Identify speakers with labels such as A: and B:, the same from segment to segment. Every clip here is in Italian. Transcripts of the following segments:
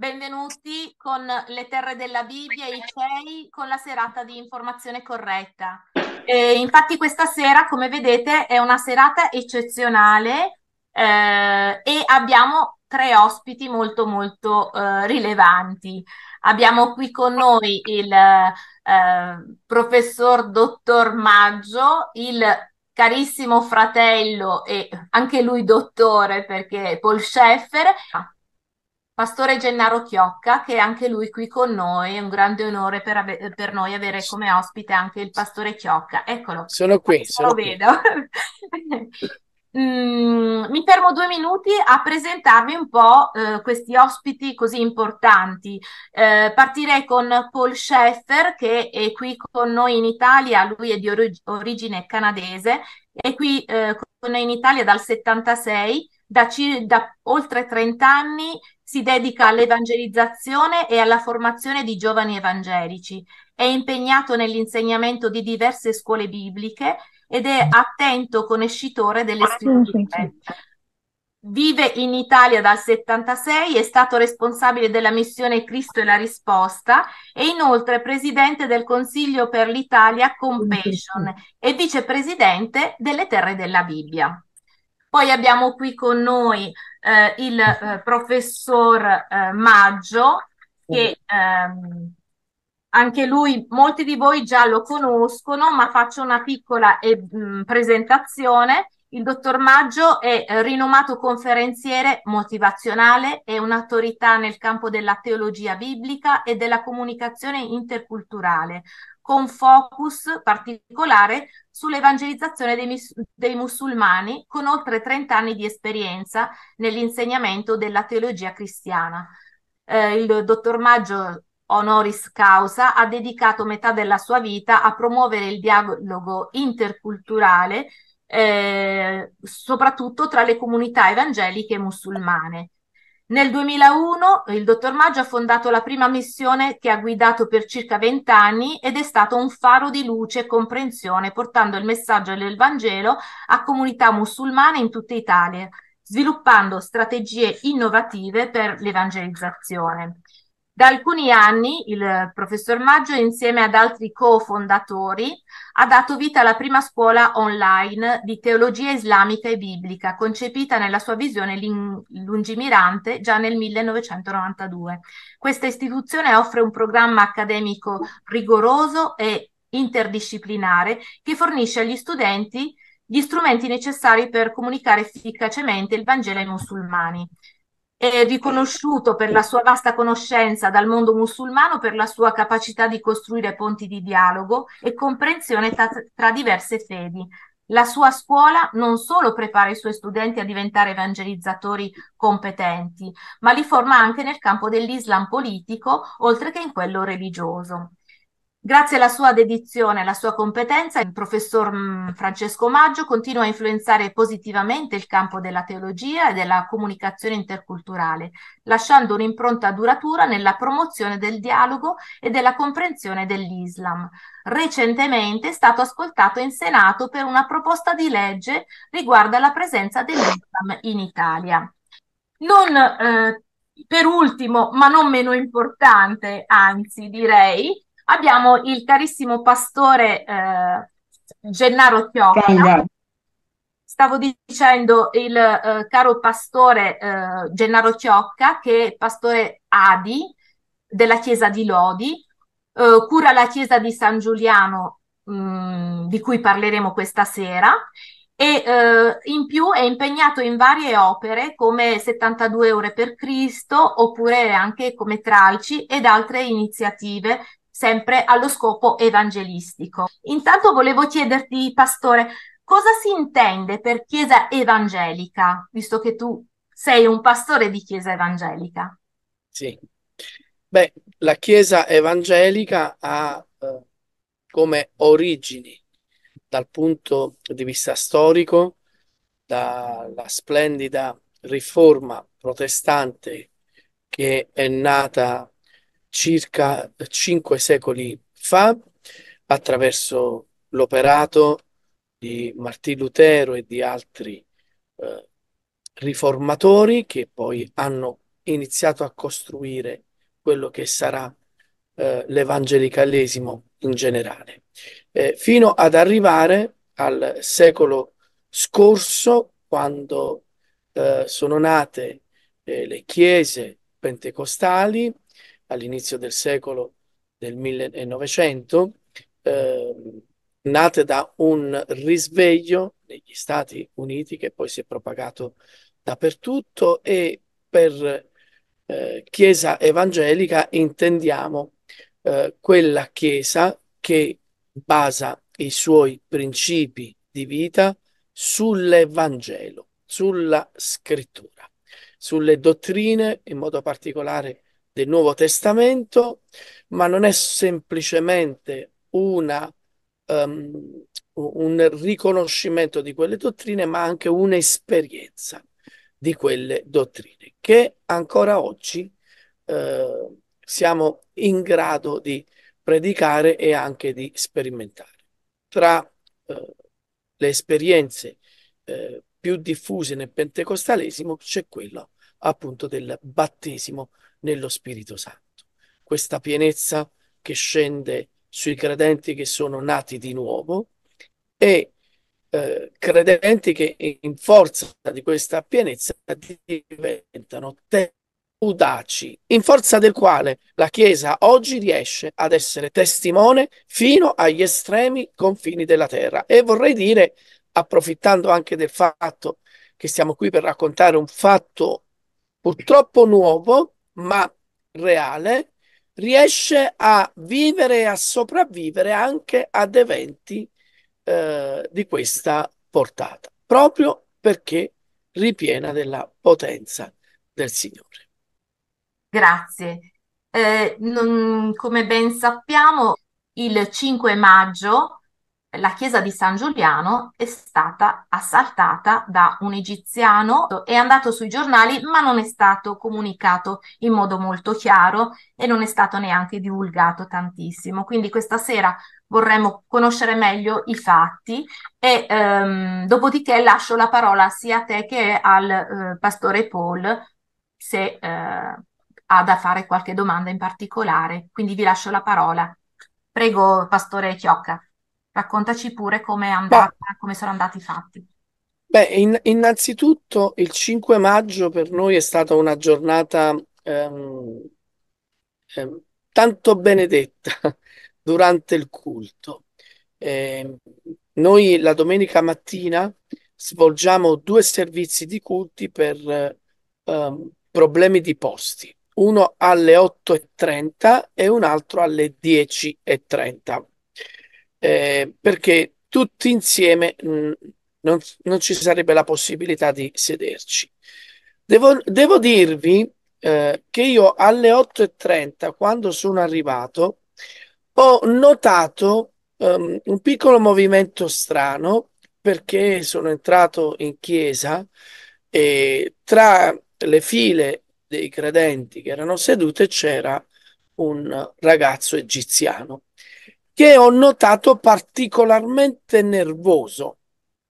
A: Benvenuti con le terre della Bibbia e i CEI con la serata di informazione corretta. E infatti questa sera, come vedete, è una serata eccezionale eh, e abbiamo tre ospiti molto molto eh, rilevanti. Abbiamo qui con noi il eh, professor dottor Maggio, il carissimo fratello e anche lui dottore perché Paul Scheffer, Pastore Gennaro Chiocca, che è anche lui qui con noi, è un grande onore per, ave- per noi avere come ospite anche il Pastore Chiocca. Eccolo.
B: Sono qui, sono lo qui. vedo. Mm,
A: mi fermo due minuti a presentarvi un po' eh, questi ospiti così importanti. Eh, partirei con Paul Scheffer che è qui con noi in Italia, lui è di orig- origine canadese, è qui eh, con noi in Italia dal 76, da, c- da oltre 30 anni si dedica all'evangelizzazione e alla formazione di giovani evangelici, è impegnato nell'insegnamento di diverse scuole bibliche ed è attento conoscitore delle scritture. Vive in Italia dal 76, è stato responsabile della missione Cristo e la risposta e inoltre presidente del Consiglio per l'Italia Compassion e vicepresidente delle Terre della Bibbia. Poi abbiamo qui con noi eh, il eh, professor eh, Maggio, che ehm, anche lui, molti di voi già lo conoscono, ma faccio una piccola eh, presentazione. Il dottor Maggio è eh, rinomato conferenziere motivazionale, e un'autorità nel campo della teologia biblica e della comunicazione interculturale con focus particolare sull'evangelizzazione dei, mis- dei musulmani, con oltre 30 anni di esperienza nell'insegnamento della teologia cristiana. Eh, il dottor Maggio honoris causa, ha dedicato metà della sua vita a promuovere il dialogo interculturale, eh, soprattutto tra le comunità evangeliche musulmane. Nel 2001 il dottor Maggio ha fondato la prima missione che ha guidato per circa 20 anni ed è stato un faro di luce e comprensione portando il messaggio del Vangelo a comunità musulmane in tutta Italia, sviluppando strategie innovative per l'evangelizzazione. Da alcuni anni il professor Maggio, insieme ad altri co-fondatori, ha dato vita alla prima scuola online di teologia islamica e biblica, concepita nella sua visione lungimirante già nel 1992. Questa istituzione offre un programma accademico rigoroso e interdisciplinare che fornisce agli studenti gli strumenti necessari per comunicare efficacemente il Vangelo ai musulmani è riconosciuto per la sua vasta conoscenza dal mondo musulmano, per la sua capacità di costruire ponti di dialogo e comprensione tra, tra diverse fedi. La sua scuola non solo prepara i suoi studenti a diventare evangelizzatori competenti, ma li forma anche nel campo dell'Islam politico, oltre che in quello religioso. Grazie alla sua dedizione e alla sua competenza, il professor mm, Francesco Maggio continua a influenzare positivamente il campo della teologia e della comunicazione interculturale, lasciando un'impronta duratura nella promozione del dialogo e della comprensione dell'Islam. Recentemente è stato ascoltato in Senato per una proposta di legge riguardo alla presenza dell'Islam in Italia. Non eh, per ultimo, ma non meno importante, anzi direi, abbiamo il carissimo pastore eh, Gennaro Chiocca. Stavo dicendo il eh, caro pastore eh, Gennaro Chiocca, che è pastore Adi della chiesa di Lodi, eh, cura la chiesa di San Giuliano, mh, mm, di cui parleremo questa sera, e eh, in più è impegnato in varie opere come 72 ore per Cristo oppure anche come Tralci ed altre iniziative sempre allo scopo evangelistico. Intanto volevo chiederti, pastore, cosa si intende per chiesa evangelica, visto che tu sei un pastore di chiesa evangelica?
B: Sì. Beh, la chiesa evangelica ha eh, come origini dal punto di vista storico dalla splendida riforma protestante che è nata circa cinque secoli fa attraverso l'operato di Martì Lutero e di altri eh, riformatori che poi hanno iniziato a costruire quello che sarà eh, l'evangelicalesimo in generale, eh, fino ad arrivare al secolo scorso quando eh, sono nate eh, le chiese pentecostali all'inizio del secolo del 1900, eh, nate da un risveglio negli Stati Uniti che poi si è propagato dappertutto e per eh, Chiesa evangelica intendiamo eh, quella Chiesa che basa i suoi principi di vita sull'Evangelo, sulla scrittura, sulle dottrine, in modo particolare del Nuovo Testamento, ma non è semplicemente una, um, un riconoscimento di quelle dottrine, ma anche un'esperienza di quelle dottrine che ancora oggi eh, siamo in grado di predicare e anche di sperimentare. Tra eh, le esperienze eh, più diffuse nel pentecostalesimo c'è quella appunto del battesimo nello Spirito Santo, questa pienezza che scende sui credenti che sono nati di nuovo e eh, credenti che in forza di questa pienezza diventano audaci, in forza del quale la Chiesa oggi riesce ad essere testimone fino agli estremi confini della terra. E vorrei dire, approfittando anche del fatto che siamo qui per raccontare un fatto purtroppo nuovo, ma reale, riesce a vivere e a sopravvivere anche ad eventi eh, di questa portata, proprio perché ripiena della potenza del Signore.
A: Grazie. Eh, non, come ben sappiamo, il 5 maggio la chiesa di San Giuliano è stata assaltata da un egiziano, è andato sui giornali ma non è stato comunicato in modo molto chiaro e non è stato neanche divulgato tantissimo. Quindi questa sera vorremmo conoscere meglio i fatti e ehm, dopodiché lascio la parola sia a te che al eh, pastore Paul se eh, ha da fare qualche domanda in particolare. Quindi vi lascio la parola. Prego, pastore Chiocca. Raccontaci pure come è andata, Beh. come sono andati i fatti.
B: Beh, in, innanzitutto il 5 maggio per noi è stata una giornata ehm, ehm, tanto benedetta durante il culto. Eh, noi la domenica mattina svolgiamo due servizi di culti per ehm, problemi di posti, uno alle 8.30 e un altro alle 10.30 eh, perché tutti insieme mh, mm, non, non, ci sarebbe la possibilità di sederci. Devo, devo dirvi eh, che io alle 8.30, quando sono arrivato, ho notato um, un piccolo movimento strano perché sono entrato in chiesa e tra le file dei credenti che erano sedute c'era un ragazzo egiziano che ho notato particolarmente nervoso,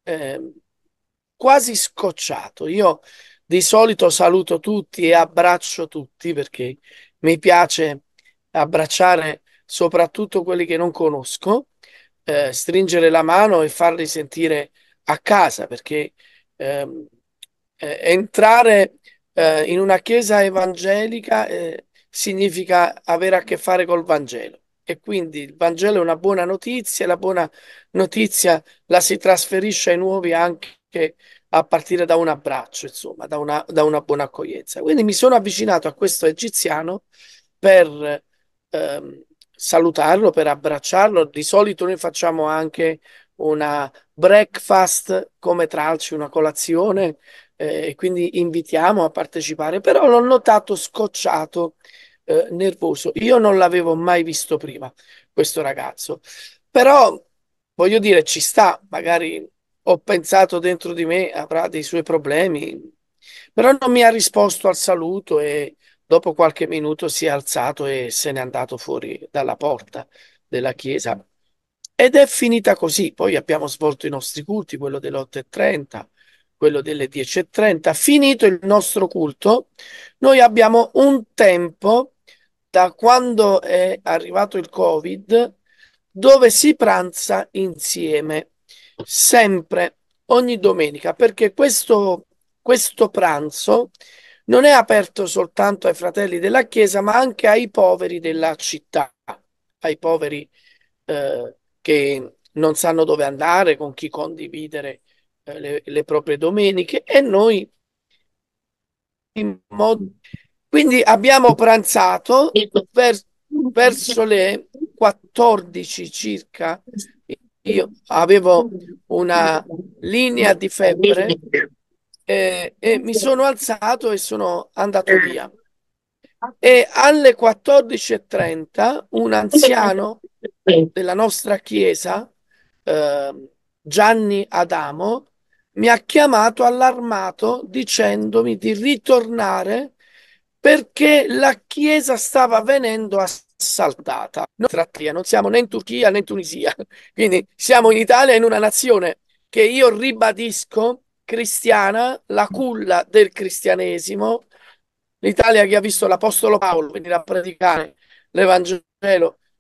B: eh, quasi scocciato. Io di solito saluto tutti e abbraccio tutti perché mi piace abbracciare soprattutto quelli che non conosco, eh, stringere la mano e farli sentire a casa perché ehm, eh, entrare in una chiesa evangelica eh, significa avere a che fare col Vangelo e quindi il Vangelo è una buona notizia, la buona notizia la si trasferisce ai nuovi anche a partire da un abbraccio, insomma, da una, da una buona accoglienza. Quindi mi sono avvicinato a questo egiziano per ehm, salutarlo, per abbracciarlo. Di solito noi facciamo anche una breakfast come tralci, una colazione, eh, e quindi invitiamo a partecipare, però l'ho notato scocciato eh, nervoso. Io non l'avevo mai visto prima, questo ragazzo. Però, voglio dire, ci sta, magari ho pensato dentro di me avrà dei suoi problemi, però non mi ha risposto al saluto e dopo qualche minuto si è alzato e se n'è andato fuori dalla porta della chiesa. Ed è finita così. Poi abbiamo svolto i nostri culti, quello delle 8.30, quello delle 10.30. Finito il nostro culto, noi abbiamo un tempo da quando è arrivato il Covid, dove si pranza insieme, sempre, ogni domenica, perché questo, questo pranzo non è aperto soltanto ai fratelli della Chiesa, ma anche ai poveri della città, ai poveri eh, che non sanno dove andare, con chi condividere eh, le, le proprie domeniche e noi in modo quindi abbiamo pranzato vers- verso le 14 circa. Io avevo una linea di febbre eh, e mi sono alzato e sono andato via. E alle 14.30 un anziano della nostra chiesa, eh, Gianni Adamo, mi ha chiamato allarmato dicendomi di ritornare perché la Chiesa stava venendo assaltata. Noi non siamo né in Turchia né in Tunisia, quindi siamo in Italia in una nazione che io ribadisco cristiana, la culla del cristianesimo, l'Italia che ha visto l'Apostolo Paolo venire a predicare l'Evangelo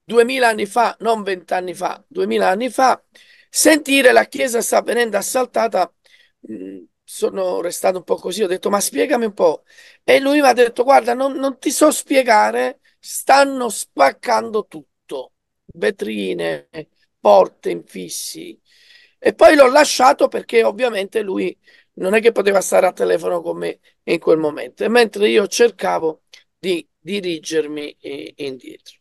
B: duemila anni fa, non vent'anni fa, duemila anni fa, sentire la Chiesa sta venendo assaltata mh, sono restato un po' così, ho detto ma spiegami un po'. E lui mi ha detto guarda, non, non ti so spiegare, stanno spaccando tutto, vetrine, porte, infissi. E poi l'ho lasciato perché ovviamente lui non è che poteva stare a telefono con me in quel momento, e mentre io cercavo di dirigermi indietro.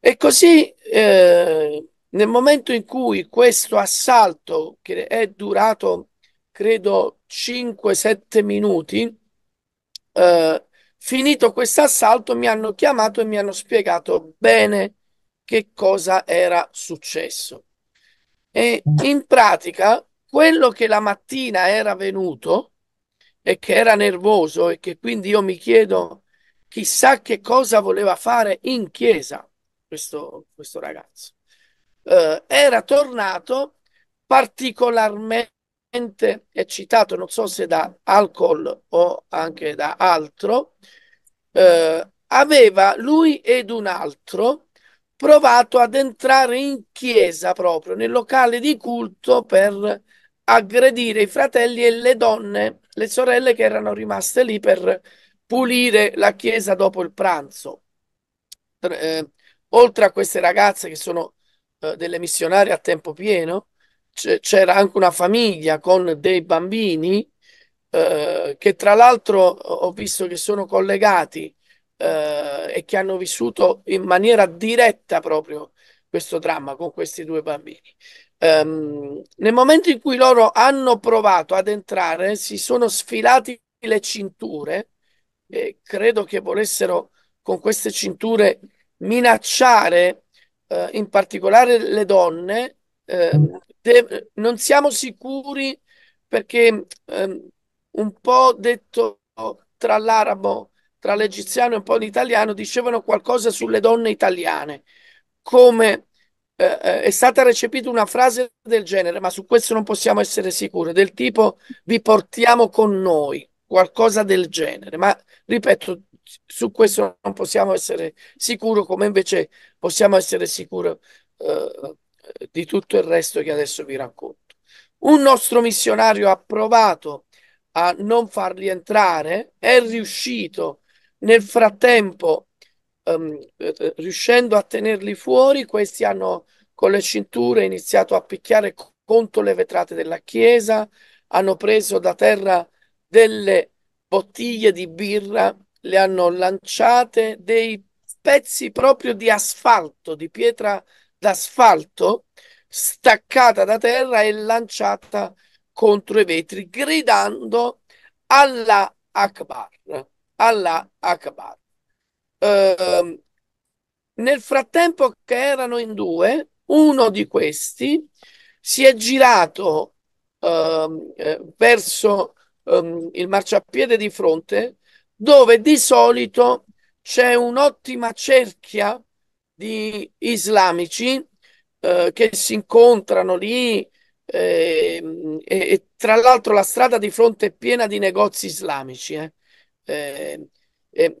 B: E così eh, nel momento in cui questo assalto, che è durato credo 5-7 minuti. Eh, finito questo assalto, mi hanno chiamato e mi hanno spiegato bene che cosa era successo. E in pratica, quello che la mattina era venuto e che era nervoso e che quindi io mi chiedo chissà che cosa voleva fare in chiesa questo, questo ragazzo, eh, era tornato particolarmente è citato, non so se da alcol o anche da altro, eh, aveva lui ed un altro provato ad entrare in chiesa proprio nel locale di culto per aggredire i fratelli e le donne, le sorelle che erano rimaste lì per pulire la chiesa dopo il pranzo. Eh, oltre a queste ragazze che sono eh, delle missionarie a tempo pieno, c'era anche una famiglia con dei bambini eh, che tra l'altro ho visto che sono collegati eh, e che hanno vissuto in maniera diretta proprio questo dramma con questi due bambini. Um, nel momento in cui loro hanno provato ad entrare, si sono sfilati le cinture e credo che volessero con queste cinture minacciare eh, in particolare le donne eh, de- non siamo sicuri perché ehm, un po' detto tra l'arabo, tra l'egiziano e un po' l'italiano, dicevano qualcosa sulle donne italiane, come eh, eh, è stata recepita una frase del genere, ma su questo non possiamo essere sicuri, del tipo vi portiamo con noi, qualcosa del genere, ma ripeto, su questo non possiamo essere sicuri, come invece possiamo essere sicuri eh, eh, di tutto il resto che adesso vi racconto. Un nostro missionario ha provato a non farli entrare, è riuscito nel frattempo, um, riuscendo a tenerli fuori, questi hanno con le cinture iniziato a picchiare contro le vetrate della chiesa, hanno preso da terra delle bottiglie di birra, le hanno lanciate, dei pezzi proprio di asfalto, di pietra d'asfalto staccata da terra e lanciata contro i vetri, gridando alla Akbar. Alla Akbar. Eh, nel frattempo che erano in due, uno di questi si è girato ehm, eh, verso eh, il marciapiede di fronte, dove di solito c'è un'ottima cerchia di islamici eh, che si incontrano lì eh, e, e, tra l'altro la strada di fronte è piena di negozi islamici eh. Ehm, ehm,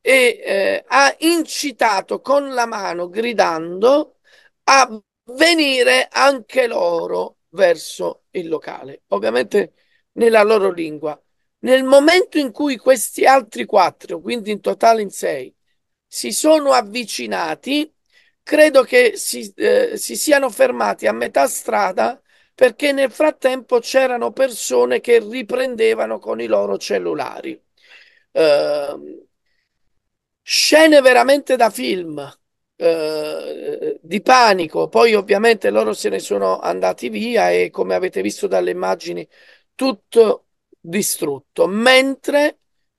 B: e eh, ha incitato con la mano gridando a venire anche loro verso il locale ovviamente nella loro lingua nel momento in cui questi altri quattro quindi in totale in sei si sono avvicinati, credo che si, eh, si siano fermati a metà strada perché nel frattempo c'erano persone che riprendevano con i loro cellulari. Eh, scene veramente da film, eh, di panico. Poi ovviamente loro se ne sono andati via e come avete visto dalle immagini tutto distrutto, mentre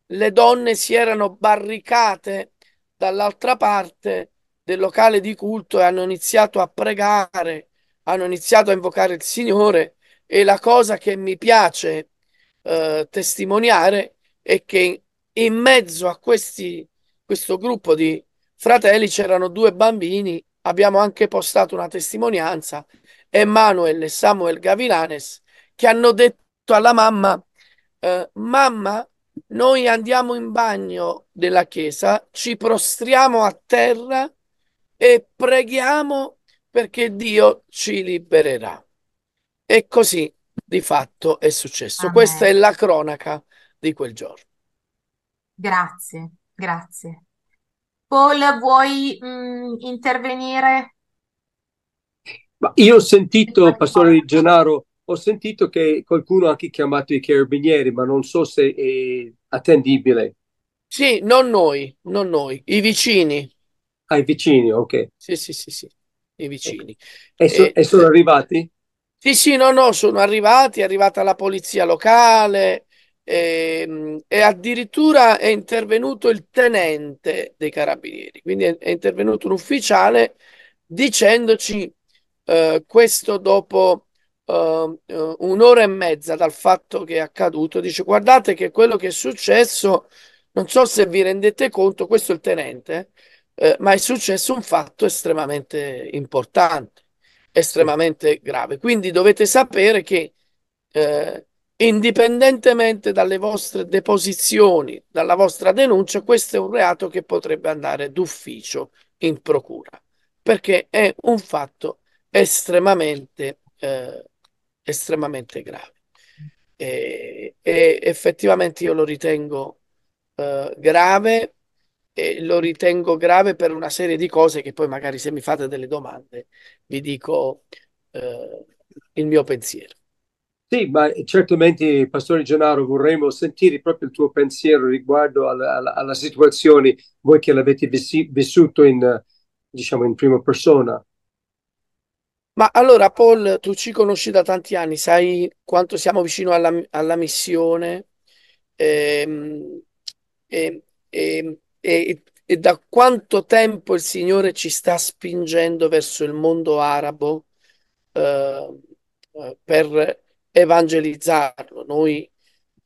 B: le donne si erano barricate dall'altra parte del locale di culto e hanno iniziato a pregare, hanno iniziato a invocare il Signore e la cosa che mi piace eh, testimoniare è che in mezzo a questi, questo gruppo di fratelli c'erano due bambini, abbiamo anche postato una testimonianza, Emanuel e Samuel Gavilanes, che hanno detto alla mamma, eh, mamma, noi andiamo in bagno della chiesa, ci prostriamo a terra e preghiamo perché Dio ci libererà. E così di fatto è successo. Amen. Questa è la cronaca di quel giorno.
A: Grazie, grazie. Paul, vuoi mh, mm, intervenire?
C: Ma io ho sentito, Pastore Di Gennaro, ho sentito che qualcuno ha anche chiamato i carabinieri, ma non so se è attendibile.
B: Sì, non noi, non noi, i vicini.
C: Ah, i vicini, ok.
B: Sì, sì, sì, sì, i vicini. E, so, e, sono
C: arrivati?
B: Sì, sì, no, no, sono arrivati, è arrivata la polizia locale e, ehm, e addirittura è intervenuto il tenente dei carabinieri, quindi è, è intervenuto un ufficiale dicendoci eh, questo dopo uh, un'ora e mezza dal fatto che è accaduto, dice guardate che quello che è successo, non so se vi rendete conto, questo è il tenente, eh, ma è successo un fatto estremamente importante, estremamente grave. Quindi dovete sapere che eh, indipendentemente dalle vostre deposizioni, dalla vostra denuncia, questo è un reato che potrebbe andare d'ufficio in procura, perché è un fatto estremamente eh, estremamente grave. E, e effettivamente io lo ritengo eh, grave e lo ritengo grave per una serie di cose che poi magari se mi fate delle domande vi dico eh, il mio pensiero. Sì,
C: ma certamente, Pastore Gennaro, vorremmo sentire proprio il tuo pensiero riguardo alla, alla, alla situazione, voi che l'avete vissuto in, diciamo, in prima persona.
B: Ma allora, Paul, tu ci conosci da tanti anni, sai quanto siamo vicino alla, alla missione Ehm, e, ehm, ehm, e- e- e da quanto tempo il Signore ci sta spingendo verso il mondo arabo eh, per evangelizzarlo. Noi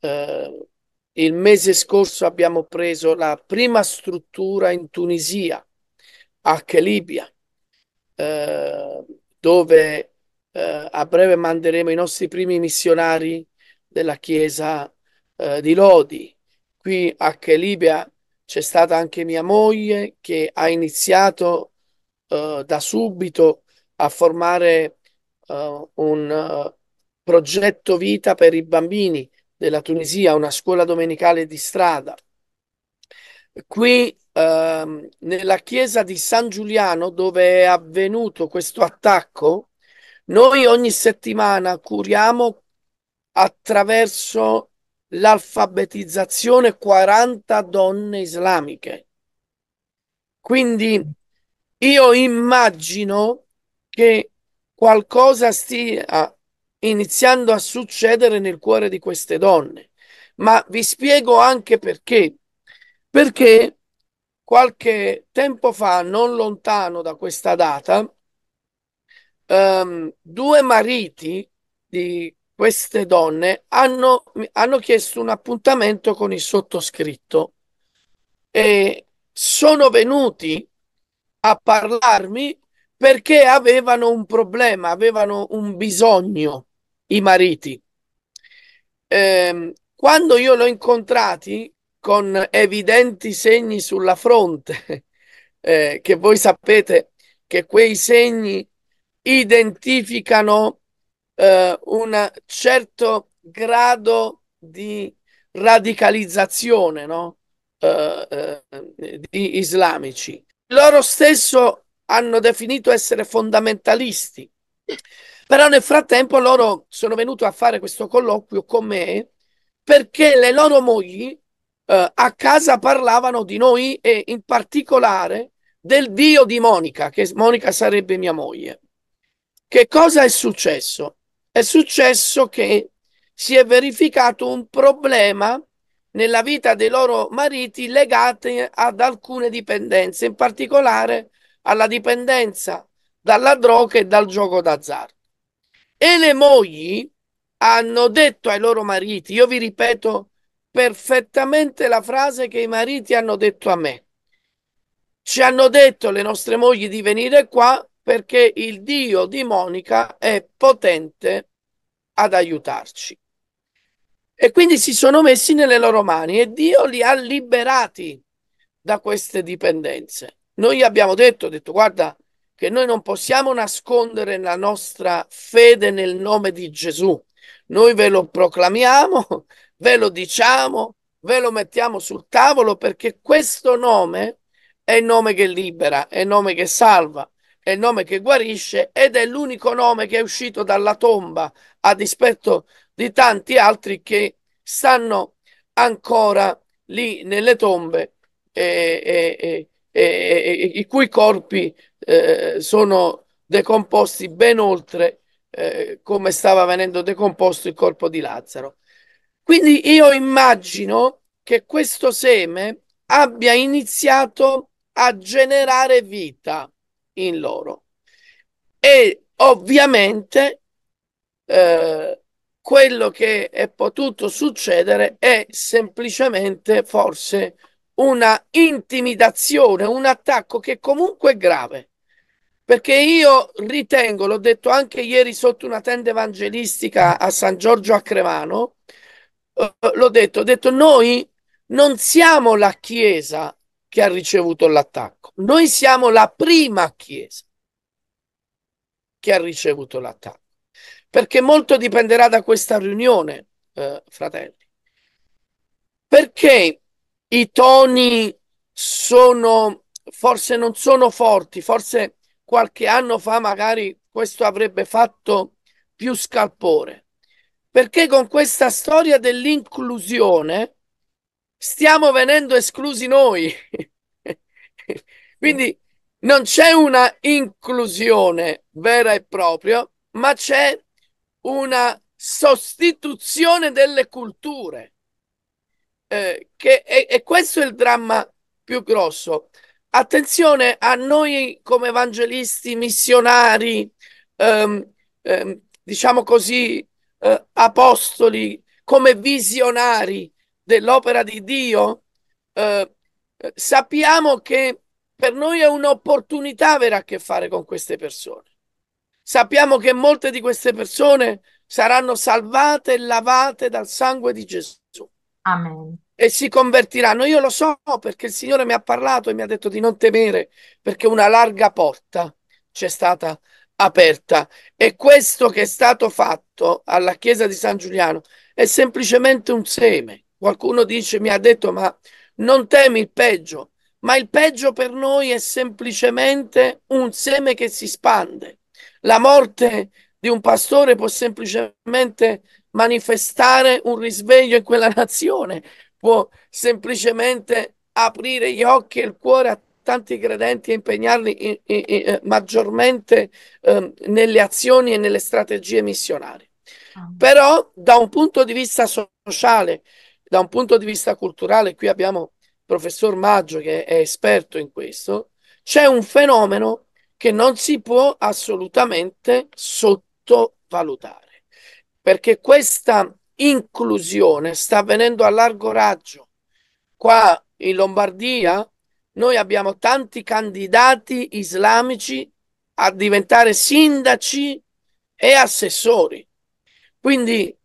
B: eh, il mese scorso abbiamo preso la prima struttura in Tunisia, a Libia. Eh, dove eh, a breve manderemo i nostri primi missionari della chiesa eh, di Lodi. Qui a Chelibia c'è stata anche mia moglie che ha iniziato eh, da subito a formare eh, un eh, progetto vita per i bambini della Tunisia, una scuola domenicale di strada. Qui Ehm, nella chiesa di San Giuliano dove è avvenuto questo attacco, noi ogni settimana curiamo attraverso l'alfabetizzazione 40 donne islamiche. Quindi io immagino che qualcosa stia iniziando a succedere nel cuore di queste donne, ma vi spiego anche perché. Perché qualche tempo fa, non lontano da questa data, ehm, due mariti di queste donne hanno, hanno chiesto un appuntamento con il sottoscritto e sono venuti a parlarmi perché avevano un problema, avevano un bisogno i mariti. Ehm, quando io l'ho incontrati, con evidenti segni sulla fronte, eh, che voi sapete che quei segni identificano eh, un certo grado di radicalizzazione no? Eh, eh, di islamici. Loro stesso hanno definito essere fondamentalisti, però nel frattempo loro sono venuti a fare questo colloquio con me perché le loro mogli eh, a casa parlavano di noi e in particolare del dio di Monica, che Monica sarebbe mia moglie. Che cosa è successo? È successo che si è verificato un problema nella vita dei loro mariti legati ad alcune dipendenze, in particolare alla dipendenza dalla droga e dal gioco d'azzardo. E le mogli hanno detto ai loro mariti, io vi ripeto perfettamente la frase che i mariti hanno detto a me. Ci hanno detto le nostre mogli di venire qua perché il Dio di Monica è potente ad aiutarci. E quindi si sono messi nelle loro mani e Dio li ha liberati da queste dipendenze. Noi abbiamo detto, detto guarda che noi non possiamo nascondere la nostra fede nel nome di Gesù. Noi ve lo proclamiamo ve lo diciamo, ve lo mettiamo sul tavolo perché questo nome è il nome che libera, è il nome che salva, è il nome che guarisce ed è l'unico nome che è uscito dalla tomba a dispetto di tanti altri che stanno ancora lì nelle tombe e, e, e, i cui corpi eh, sono decomposti ben oltre eh, come stava venendo decomposto il corpo di Lazzaro. Quindi io immagino che questo seme abbia iniziato a generare vita in loro e ovviamente eh, quello che è potuto succedere è semplicemente forse una intimidazione, un attacco che comunque è grave. Perché io ritengo, l'ho detto anche ieri sotto una tenda evangelistica a San Giorgio a Cremano, eh, l'ho detto, ho detto noi non siamo la Chiesa che ha ricevuto l'attacco, noi siamo la prima Chiesa che ha ricevuto l'attacco, perché molto dipenderà da questa riunione, eh, fratelli, perché i toni sono, forse non sono forti, forse qualche anno fa magari questo avrebbe fatto più scalpore perché con questa storia dell'inclusione stiamo venendo esclusi noi. Quindi non c'è una inclusione vera e propria, ma c'è una sostituzione delle culture. Eh, che, e, e questo è il dramma più grosso. Attenzione a noi come evangelisti, missionari, ehm, ehm, diciamo così, eh, apostoli, come visionari dell'opera di Dio, eh, sappiamo che per noi è un'opportunità avere a che fare con queste persone. Sappiamo che molte di queste persone saranno salvate e lavate dal sangue di Gesù. Amen. E si convertiranno. Io lo so perché il Signore mi ha parlato e mi ha detto di non temere, perché una larga porta c'è stata aperta e questo che è stato fatto alla chiesa di San Giuliano è semplicemente un seme. Qualcuno dice, mi ha detto, ma non temi il peggio, ma il peggio per noi è semplicemente un seme che si spande. La morte di un pastore può semplicemente manifestare un risveglio in quella nazione, può semplicemente aprire gli occhi e il cuore a tanti credenti e impegnarli in, in, in, eh, maggiormente eh, nelle azioni e nelle strategie missionarie. Ah. Però da un punto di vista sociale, da un punto di vista culturale, qui abbiamo il professor Maggio che è esperto in questo, c'è un fenomeno che non si può assolutamente sottovalutare, perché questa inclusione sta avvenendo a largo raggio. Qua in Lombardia noi abbiamo tanti candidati islamici a diventare sindaci e assessori. Quindi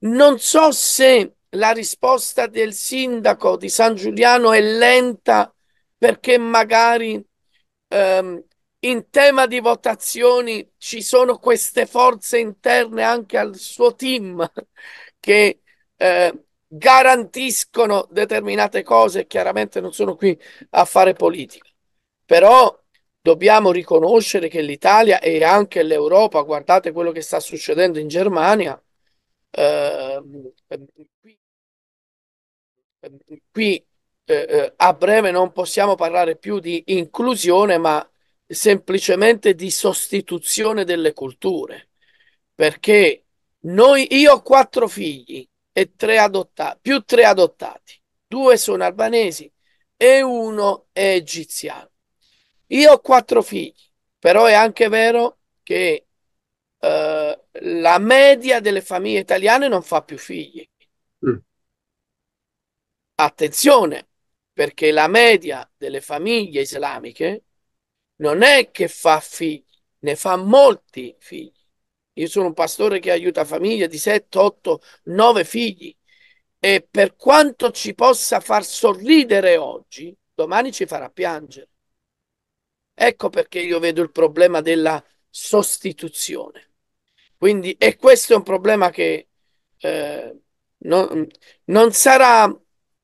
B: non so se la risposta del sindaco di San Giuliano è lenta perché magari ehm, in tema di votazioni ci sono queste forze interne anche al suo team che eh, garantiscono determinate cose, chiaramente non sono qui a fare politica, però dobbiamo riconoscere che l'Italia e anche l'Europa, guardate quello che sta succedendo in Germania, ehm, eh, qui eh, a breve non possiamo parlare più di inclusione, ma semplicemente di sostituzione delle culture, perché noi, io ho quattro figli, e tre adottati, più tre adottati. Due sono albanesi e uno è egiziano. Io ho quattro figli, però è anche vero che eh, la media delle famiglie italiane non fa più figli. Mm. Attenzione, perché la media delle famiglie islamiche non è che fa figli, ne fa molti figli. Io sono un pastore che aiuta famiglie di 7, 8, 9 figli e per quanto ci possa far sorridere oggi, domani ci farà piangere. Ecco perché io vedo il problema della sostituzione. Quindi, e questo è un problema che eh, non, non, sarà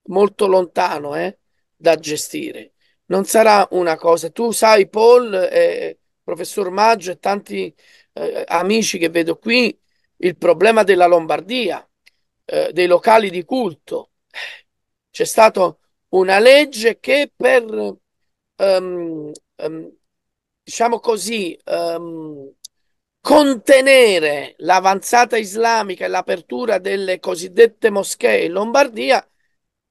B: molto lontano eh, da gestire. Non sarà una cosa. Tu sai, Paul, eh, professor Maggio e tanti eh, amici che vedo qui, il problema della Lombardia, eh, dei locali di culto. C'è stata una legge che per, um, um, diciamo così, um, contenere l'avanzata islamica e l'apertura delle cosiddette moschee in Lombardia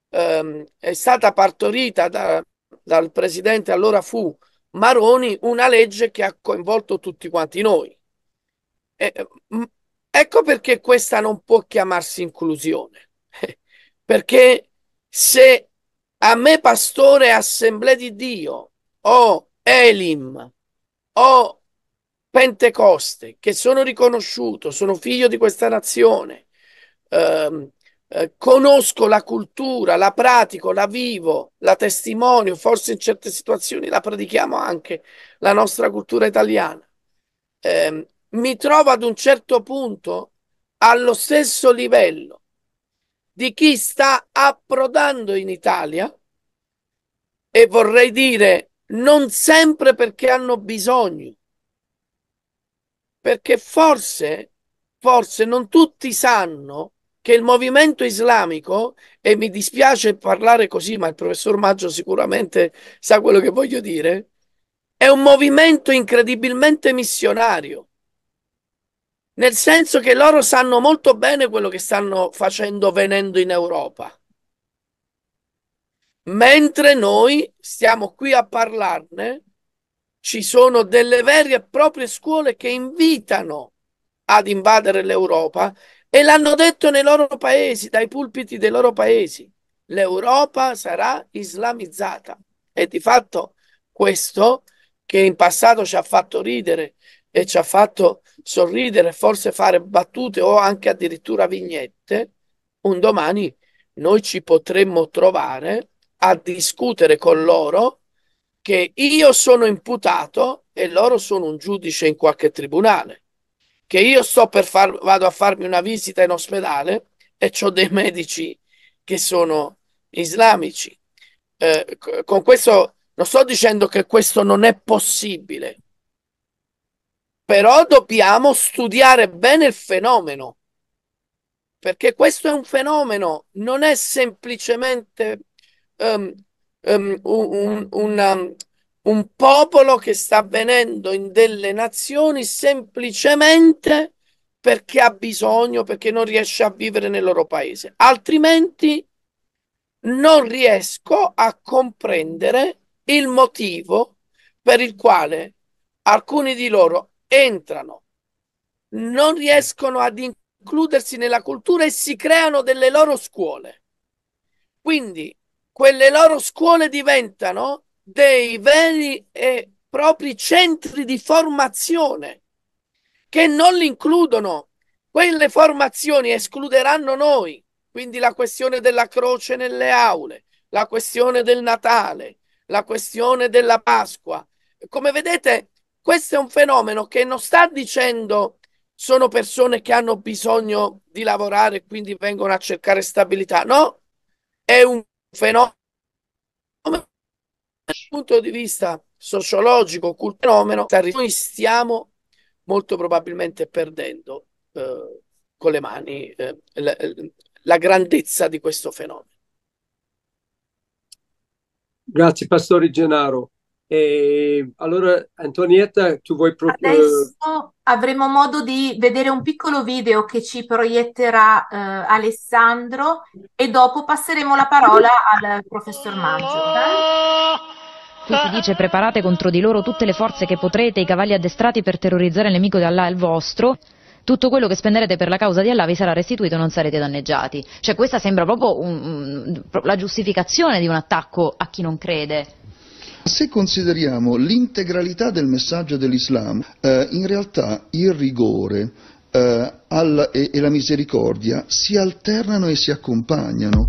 B: è stata partorita da, dal presidente allora fu Maroni una legge che ha coinvolto tutti quanti noi eh, mm, ecco perché questa non può chiamarsi inclusione, perché se a me pastore assemblea di Dio o Elim o Pentecoste che sono riconosciuto, sono figlio di questa nazione, eh, eh, conosco la cultura, la pratico, la vivo, la testimonio, forse in certe situazioni la pratichiamo anche, la nostra cultura italiana. Eh, mi trovo ad un certo punto allo stesso livello di chi sta approdando in Italia e vorrei dire non sempre perché hanno bisogno, perché forse, forse non tutti sanno che il movimento islamico, e mi dispiace parlare così, ma il professor Maggio sicuramente sa quello che voglio dire, è un movimento incredibilmente missionario nel senso che loro sanno molto bene quello che stanno facendo venendo in Europa. Mentre noi stiamo qui a parlarne, ci sono delle vere e proprie scuole che invitano ad invadere l'Europa e l'hanno detto nei loro paesi, dai pulpiti dei loro paesi. L'Europa sarà islamizzata. E di fatto questo che in passato ci ha fatto ridere e ci ha fatto sorridere, forse fare battute o anche addirittura vignette, un domani noi ci potremmo trovare a discutere con loro che io sono imputato e loro sono un giudice in qualche tribunale, che io sto per far, vado a farmi una visita in ospedale e ho dei medici che sono islamici. Eh, con questo non sto dicendo che questo non è possibile, però dobbiamo studiare bene il fenomeno, perché questo è un fenomeno, non è semplicemente um, um, un, un, um, un popolo che sta avvenendo in delle nazioni semplicemente perché ha bisogno, perché non riesce a vivere nel loro paese, altrimenti non riesco a comprendere il motivo per il quale alcuni di loro entrano, non riescono ad includersi nella cultura e si creano delle loro scuole. Quindi quelle loro scuole diventano dei veri e propri centri di formazione che non li includono. Quelle formazioni escluderanno noi, quindi la questione della croce nelle aule, la questione del Natale, la questione della Pasqua. Come vedete, questo è un fenomeno che non sta dicendo sono persone che hanno bisogno di lavorare e quindi vengono a cercare stabilità. No, è un fenomeno dal punto di vista sociologico, cul fenomeno, noi stiamo molto probabilmente perdendo eh, con le mani eh, la, la grandezza di questo fenomeno.
C: Grazie, Pastore Genaro. E allora, Antonietta, tu vuoi proprio... Adesso
A: avremo modo di vedere un piccolo video che ci proietterà eh, Alessandro e dopo passeremo la parola al professor Maggio.
D: Qui si dice preparate contro di loro tutte le forze che potrete, i cavalli addestrati per terrorizzare il nemico di Allah è il vostro. Tutto quello che spenderete per la causa di Allah vi sarà restituito e non sarete danneggiati. Cioè questa sembra proprio un, un, la giustificazione di un attacco a chi non crede.
E: Se consideriamo l'integralità del messaggio dell'Islam, eh, in realtà il rigore eh, alla, e, e la misericordia si alternano e si accompagnano.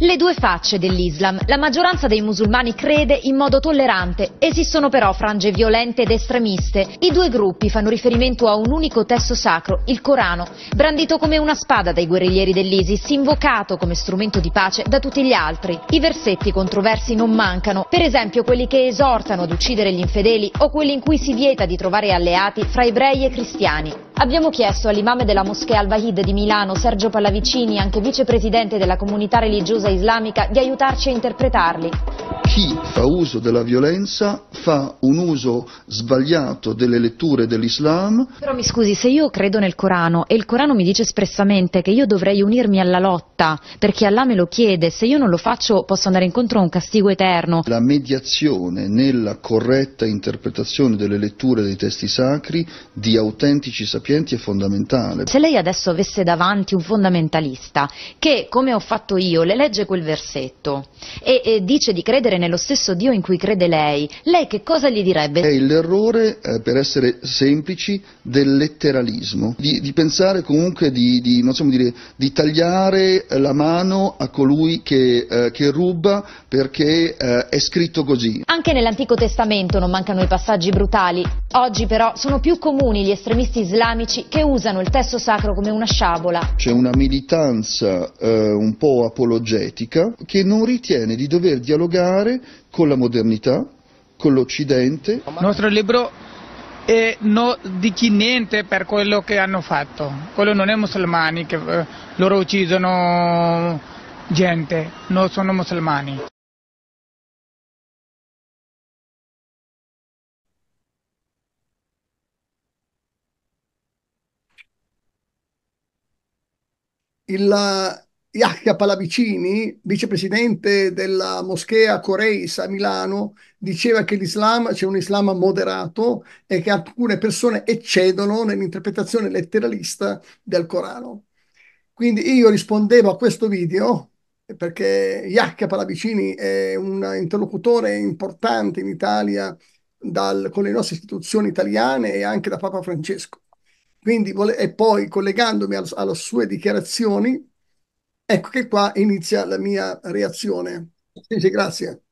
D: Le due facce dell'Islam. La maggioranza dei musulmani crede in modo tollerante. Esistono però frange violente ed estremiste. I due gruppi fanno riferimento a un unico testo sacro, il Corano, brandito come una spada dai guerriglieri dell'ISIS, invocato come strumento di pace da tutti gli altri. I versetti controversi non mancano, per esempio quelli che esortano ad uccidere gli infedeli o quelli in cui si vieta di trovare alleati fra ebrei e cristiani. Abbiamo chiesto all'imame della moschea Al-Wahid di Milano, Sergio Pallavicini, anche vicepresidente della comunità religiosa islamica di aiutarci a interpretarli
E: chi fa uso della violenza fa un uso sbagliato delle letture dell'Islam.
D: Però mi scusi, se io credo nel Corano e il Corano mi dice espressamente che io dovrei unirmi alla lotta perché Allah me lo chiede, se io non lo faccio posso andare incontro a un castigo eterno.
E: La mediazione nella corretta interpretazione delle letture dei testi sacri di autentici sapienti è fondamentale.
D: Se lei adesso avesse davanti un fondamentalista che, come ho fatto io, le legge quel versetto e, e dice di credere nel nello stesso Dio in cui crede lei, lei che cosa gli direbbe? È
E: l'errore, eh, per essere semplici, del letteralismo, di, di pensare comunque di, di, dire, di, tagliare la mano a colui che, eh, che ruba perché eh, è scritto così.
D: Anche nell'Antico Testamento non mancano i passaggi brutali, oggi però sono più comuni gli estremisti islamici che usano il testo sacro come una sciabola.
E: C'è una militanza eh, un po' apologetica che non ritiene di dover dialogare con la modernità, con l'Occidente. Il
B: nostro libro è no,
C: dice niente per quello che hanno fatto. Quello non è musulmani che eh, loro uccidono gente, non sono musulmani.
F: Il, Yahya Palavicini, vicepresidente della moschea Coreis a Milano, diceva che l'Islam c'è un Islam moderato e che alcune persone eccedono nell'interpretazione letteralista del Corano. Quindi io rispondevo a questo video perché Yahya Palavicini è un interlocutore importante in Italia dal, con le nostre istituzioni italiane e anche da Papa Francesco. Quindi, e poi collegandomi al, alle sue dichiarazioni, Ecco che qua inizia la mia reazione. Sì, grazie.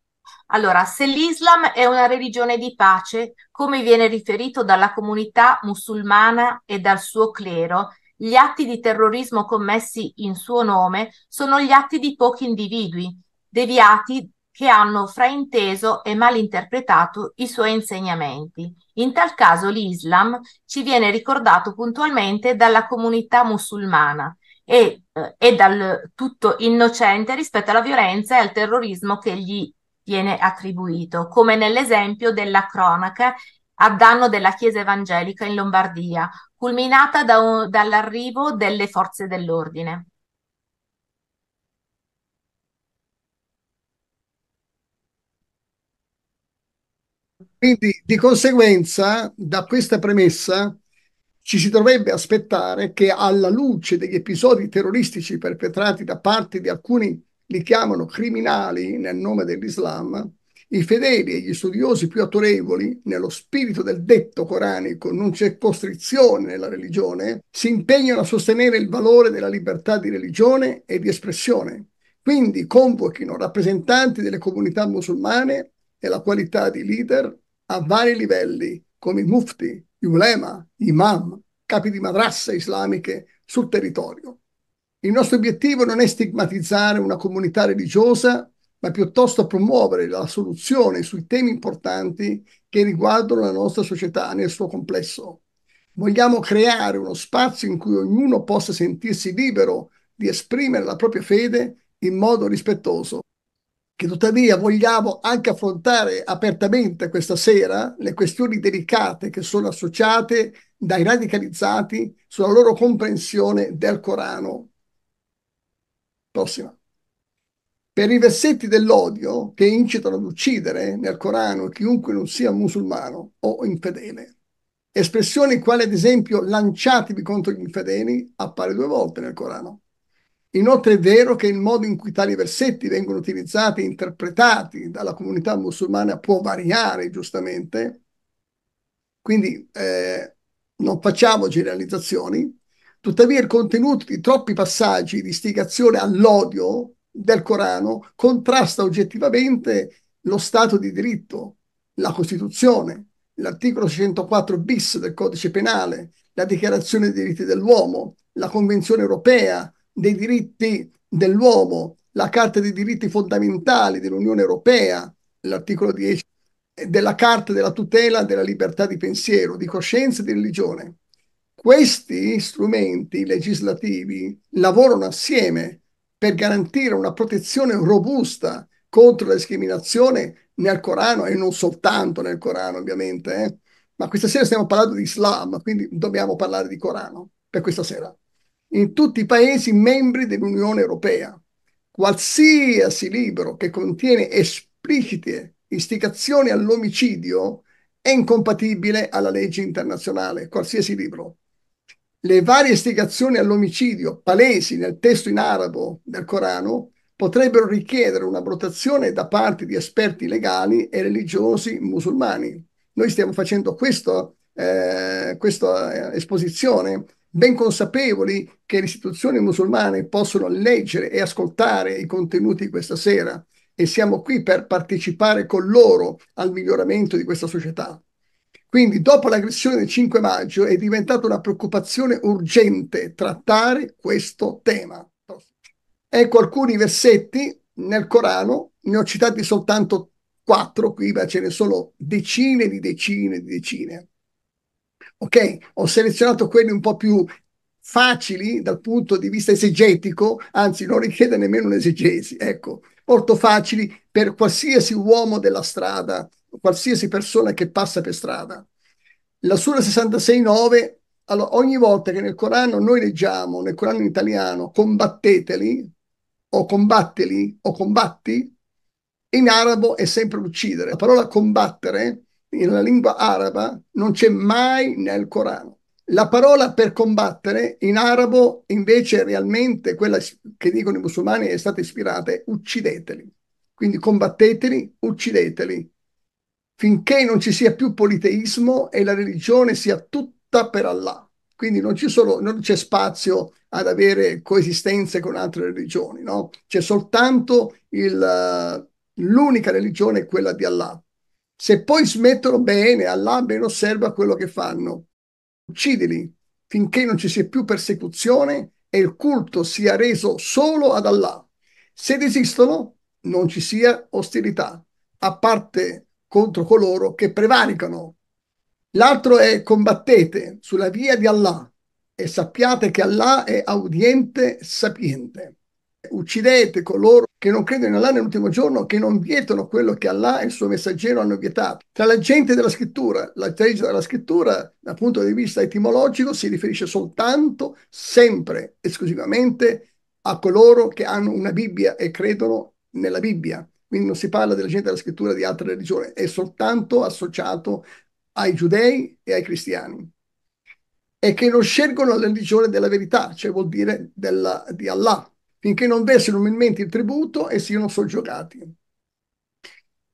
A: Allora, se l'Islam è una religione di pace, come viene riferito dalla comunità musulmana e dal suo clero, gli atti di terrorismo commessi in suo nome sono gli atti di pochi individui, deviati che hanno frainteso e malinterpretato i suoi insegnamenti. In tal caso l'Islam ci viene ricordato puntualmente dalla comunità musulmana e eh, e dal tutto innocente rispetto alla violenza e al terrorismo che gli viene attribuito, come nell'esempio della cronaca a danno della Chiesa evangelica in Lombardia, culminata da, dall'arrivo delle forze dell'ordine.
F: Quindi, di conseguenza, da questa premessa ci si dovrebbe aspettare che alla luce degli episodi terroristici perpetrati da parte di alcuni li chiamano criminali nel nome dell'Islam, i fedeli e gli studiosi più autorevoli, nello spirito del detto coranico, non c'è costrizione nella religione, si impegnano a sostenere il valore della libertà di religione e di espressione. Quindi convochino rappresentanti delle comunità musulmane e la qualità di leader a vari livelli, come i mufti, gli ulema, imam, capi di madrasse islamiche sul territorio. Il nostro obiettivo non è stigmatizzare una comunità religiosa, ma piuttosto promuovere la soluzione sui temi importanti che riguardano la nostra società nel suo complesso. Vogliamo creare uno spazio in cui ognuno possa sentirsi libero di esprimere la propria fede in modo rispettoso che tuttavia vogliamo anche affrontare apertamente questa sera le questioni delicate che sono associate dai radicalizzati sulla loro comprensione del Corano. Prossima. Per i versetti dell'odio che incitano ad uccidere nel Corano chiunque non sia musulmano o infedele. Espressioni quali ad esempio lanciatevi contro gli infedeli appare due volte nel Corano. Inoltre è vero che il modo in cui tali versetti vengono utilizzati e interpretati dalla comunità musulmana può variare, giustamente. Quindi eh, non facciamo generalizzazioni. Tuttavia il contenuto di troppi passaggi di istigazione all'odio del Corano contrasta oggettivamente lo Stato di diritto, la Costituzione, l'articolo 104 bis del codice penale, la Dichiarazione dei diritti dell'uomo, la Convenzione europea, dei diritti dell'uomo, la Carta dei diritti fondamentali dell'Unione Europea, l'articolo 10 della Carta della tutela della libertà di pensiero, di coscienza e di religione. Questi strumenti legislativi lavorano assieme per garantire una protezione robusta contro la discriminazione nel Corano e non soltanto nel Corano, ovviamente. Eh? Ma questa sera stiamo parlando di Islam, quindi dobbiamo parlare di Corano per questa sera in tutti i Paesi membri dell'Unione Europea. Qualsiasi libro che contiene esplicite istigazioni all'omicidio è incompatibile alla legge internazionale, qualsiasi libro. Le varie istigazioni all'omicidio palesi nel testo in arabo del Corano potrebbero richiedere una brotazione da parte di esperti legali e religiosi musulmani. Noi stiamo facendo questo, eh, questa eh, esposizione ben consapevoli che le istituzioni musulmane possono leggere e ascoltare i contenuti di questa sera e siamo qui per partecipare con loro al miglioramento di questa società. Quindi dopo l'aggressione del 5 maggio è diventata una preoccupazione urgente trattare questo tema. Ecco alcuni versetti nel Corano, ne ho citati soltanto quattro qui, ma ce ne sono decine di decine di decine. Ok, ho selezionato quelli un po' più facili dal punto di vista esegetico, anzi non richiede nemmeno un'esegesi, ecco, molto facili per qualsiasi uomo della strada, qualsiasi persona che passa per strada. La Sura 66.9, allora, ogni volta che nel Corano noi leggiamo, nel Corano in italiano, combatteteli, o combatteli, o combatti, in arabo è sempre uccidere. La parola combattere nella lingua araba non c'è mai nel Corano. La parola per combattere in arabo invece realmente quella che dicono i musulmani è stata ispirata è uccideteli. Quindi combatteteli, uccideteli. Finché non ci sia più politeismo e la religione sia tutta per Allah. Quindi non, solo, non c'è spazio ad avere coesistenze con altre religioni, no? C'è soltanto il, l'unica religione quella di Allah se poi smettono bene, Allah ben osserva quello che fanno. Uccidili finché non ci sia più persecuzione e il culto sia reso solo ad Allah. Se desistono, non ci sia ostilità, a parte contro coloro che prevaricano. L'altro è combattete sulla via di Allah e sappiate che Allah è audiente sapiente uccidete coloro che non credono in Allah nell'ultimo giorno, che non vietano quello che Allah e il suo messaggero hanno vietato. Tra la gente della scrittura, la legge della scrittura dal punto di vista etimologico si riferisce soltanto, sempre, esclusivamente a coloro che hanno una Bibbia e credono nella Bibbia. Quindi non si parla della gente della scrittura di altre religioni, è soltanto associato ai giudei e ai cristiani e che non scelgono la religione della verità, cioè vuol dire della, di Allah, finché non dessero umilmente il tributo e siano soggiogati.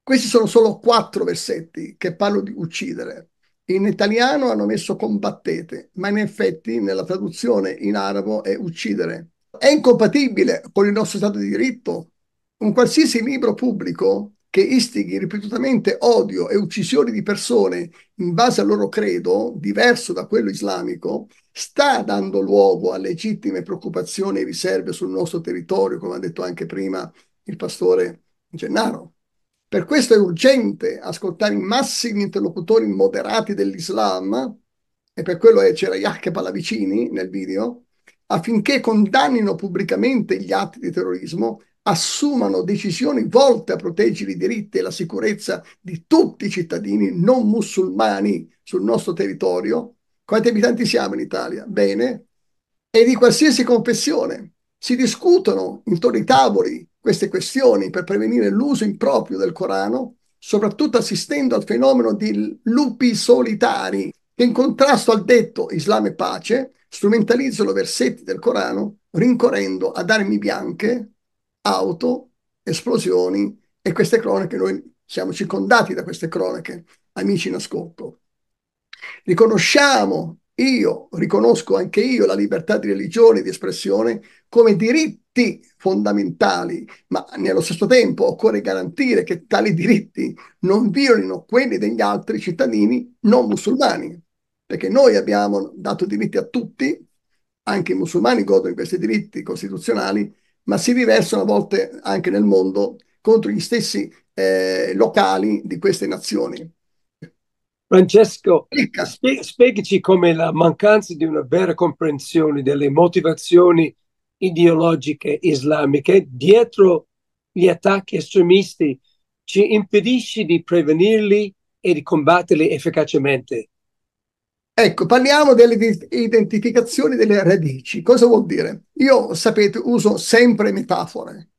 F: Questi sono solo quattro versetti che parlo di uccidere. In italiano hanno messo combattete, ma in effetti nella traduzione in arabo è uccidere. È incompatibile con il nostro Stato di diritto. Un qualsiasi libro pubblico che istighi ripetutamente odio e uccisioni di persone in base al loro credo, diverso da quello islamico, sta dando luogo a legittime preoccupazioni e riserve sul nostro territorio, come ha detto anche prima il pastore Gennaro. Per questo è urgente ascoltare i massimi interlocutori moderati dell'Islam, e per quello c'era Yahya Pallavicini nel video, affinché condannino pubblicamente gli atti di terrorismo assumano decisioni volte a proteggere i diritti e la sicurezza di tutti i cittadini non musulmani sul nostro territorio. Quanti abitanti siamo in Italia? Bene. E di qualsiasi confessione. Si discutono intorno ai tavoli queste questioni per prevenire l'uso improprio del Corano, soprattutto assistendo al fenomeno di lupi solitari che in contrasto al detto Islam e pace strumentalizzano versetti del Corano rincorrendo ad armi bianche auto, esplosioni e queste cronache, noi siamo circondati da queste cronache, amici in ascolto. Riconosciamo, io riconosco anche io la libertà di religione e di espressione come diritti fondamentali, ma nello stesso tempo occorre garantire che tali diritti non violino quelli degli altri cittadini non musulmani, perché noi abbiamo dato diritti a tutti, anche i musulmani godono di questi diritti costituzionali, ma si riversano a volte anche nel mondo contro gli stessi eh, locali di queste nazioni. Francesco, spie- spiegaci come
C: la mancanza di una vera comprensione delle motivazioni ideologiche islamiche dietro gli attacchi estremisti ci impedisce di prevenirli e di combatterli efficacemente.
F: Ecco, parliamo dell'identificazione delle radici. Cosa vuol dire? Io, sapete, uso sempre metafore,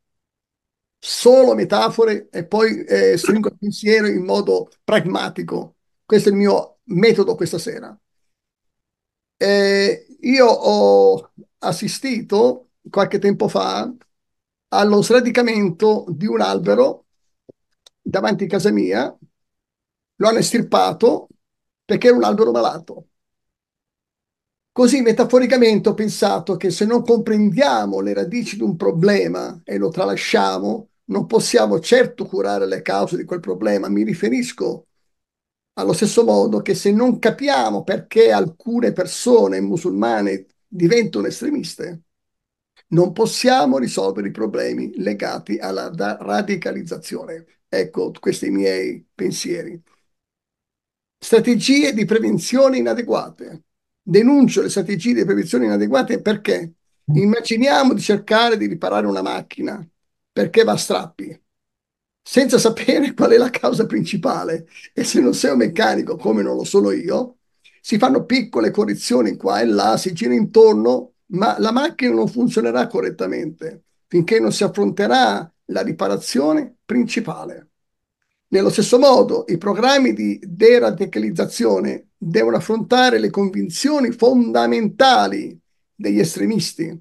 F: solo metafore e poi eh, stringo il pensiero in modo pragmatico. Questo è il mio metodo questa sera. Eh, io ho assistito qualche tempo fa allo sradicamento di un albero davanti a casa mia, lo hanno estirpato perché era un albero malato. Così metaforicamente ho pensato che se non comprendiamo le radici di un problema e lo tralasciamo, non possiamo certo curare le cause di quel problema. Mi riferisco allo stesso modo che se non capiamo perché alcune persone musulmane diventano estremiste, non possiamo risolvere i problemi legati alla radicalizzazione. Ecco questi miei pensieri strategie di prevenzione inadeguate. Denuncio le strategie di prevenzione inadeguate perché immaginiamo di cercare di riparare una macchina perché va a strappi, senza sapere qual è la causa principale. E se non sei un meccanico, come non lo sono io, si fanno piccole correzioni qua e là, si gira intorno, ma la macchina non funzionerà correttamente finché non si affronterà la riparazione principale. Nello stesso modo, i programmi di deradicalizzazione devono affrontare le convinzioni fondamentali degli estremisti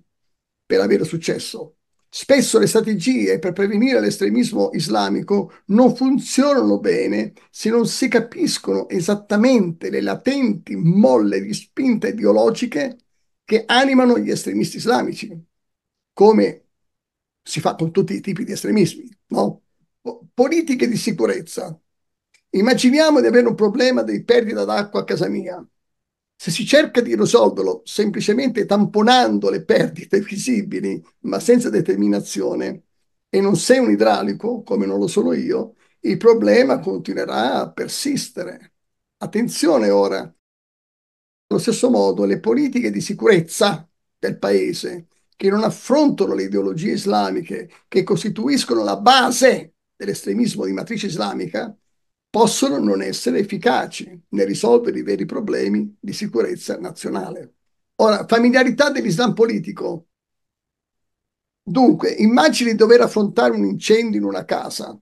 F: per avere successo. Spesso le strategie per prevenire l'estremismo islamico non funzionano bene se non si capiscono esattamente le latenti molle di spinte ideologiche che animano gli estremisti islamici, come si fa con tutti i tipi di estremismi, no? Politiche di sicurezza. Immaginiamo di avere un problema di perdita d'acqua a casa mia. Se si cerca di risolverlo semplicemente tamponando le perdite visibili, ma senza determinazione, e non sei un idraulico, come non lo sono io, il problema continuerà a persistere. Attenzione ora. Allo stesso modo, le politiche di sicurezza del paese, che non affrontano le ideologie islamiche, che costituiscono la base dell'estremismo di matrice islamica possono non essere efficaci nel risolvere i veri problemi di sicurezza nazionale. Ora, familiarità dell'Islam politico. Dunque, immagini di dover affrontare un incendio in una casa.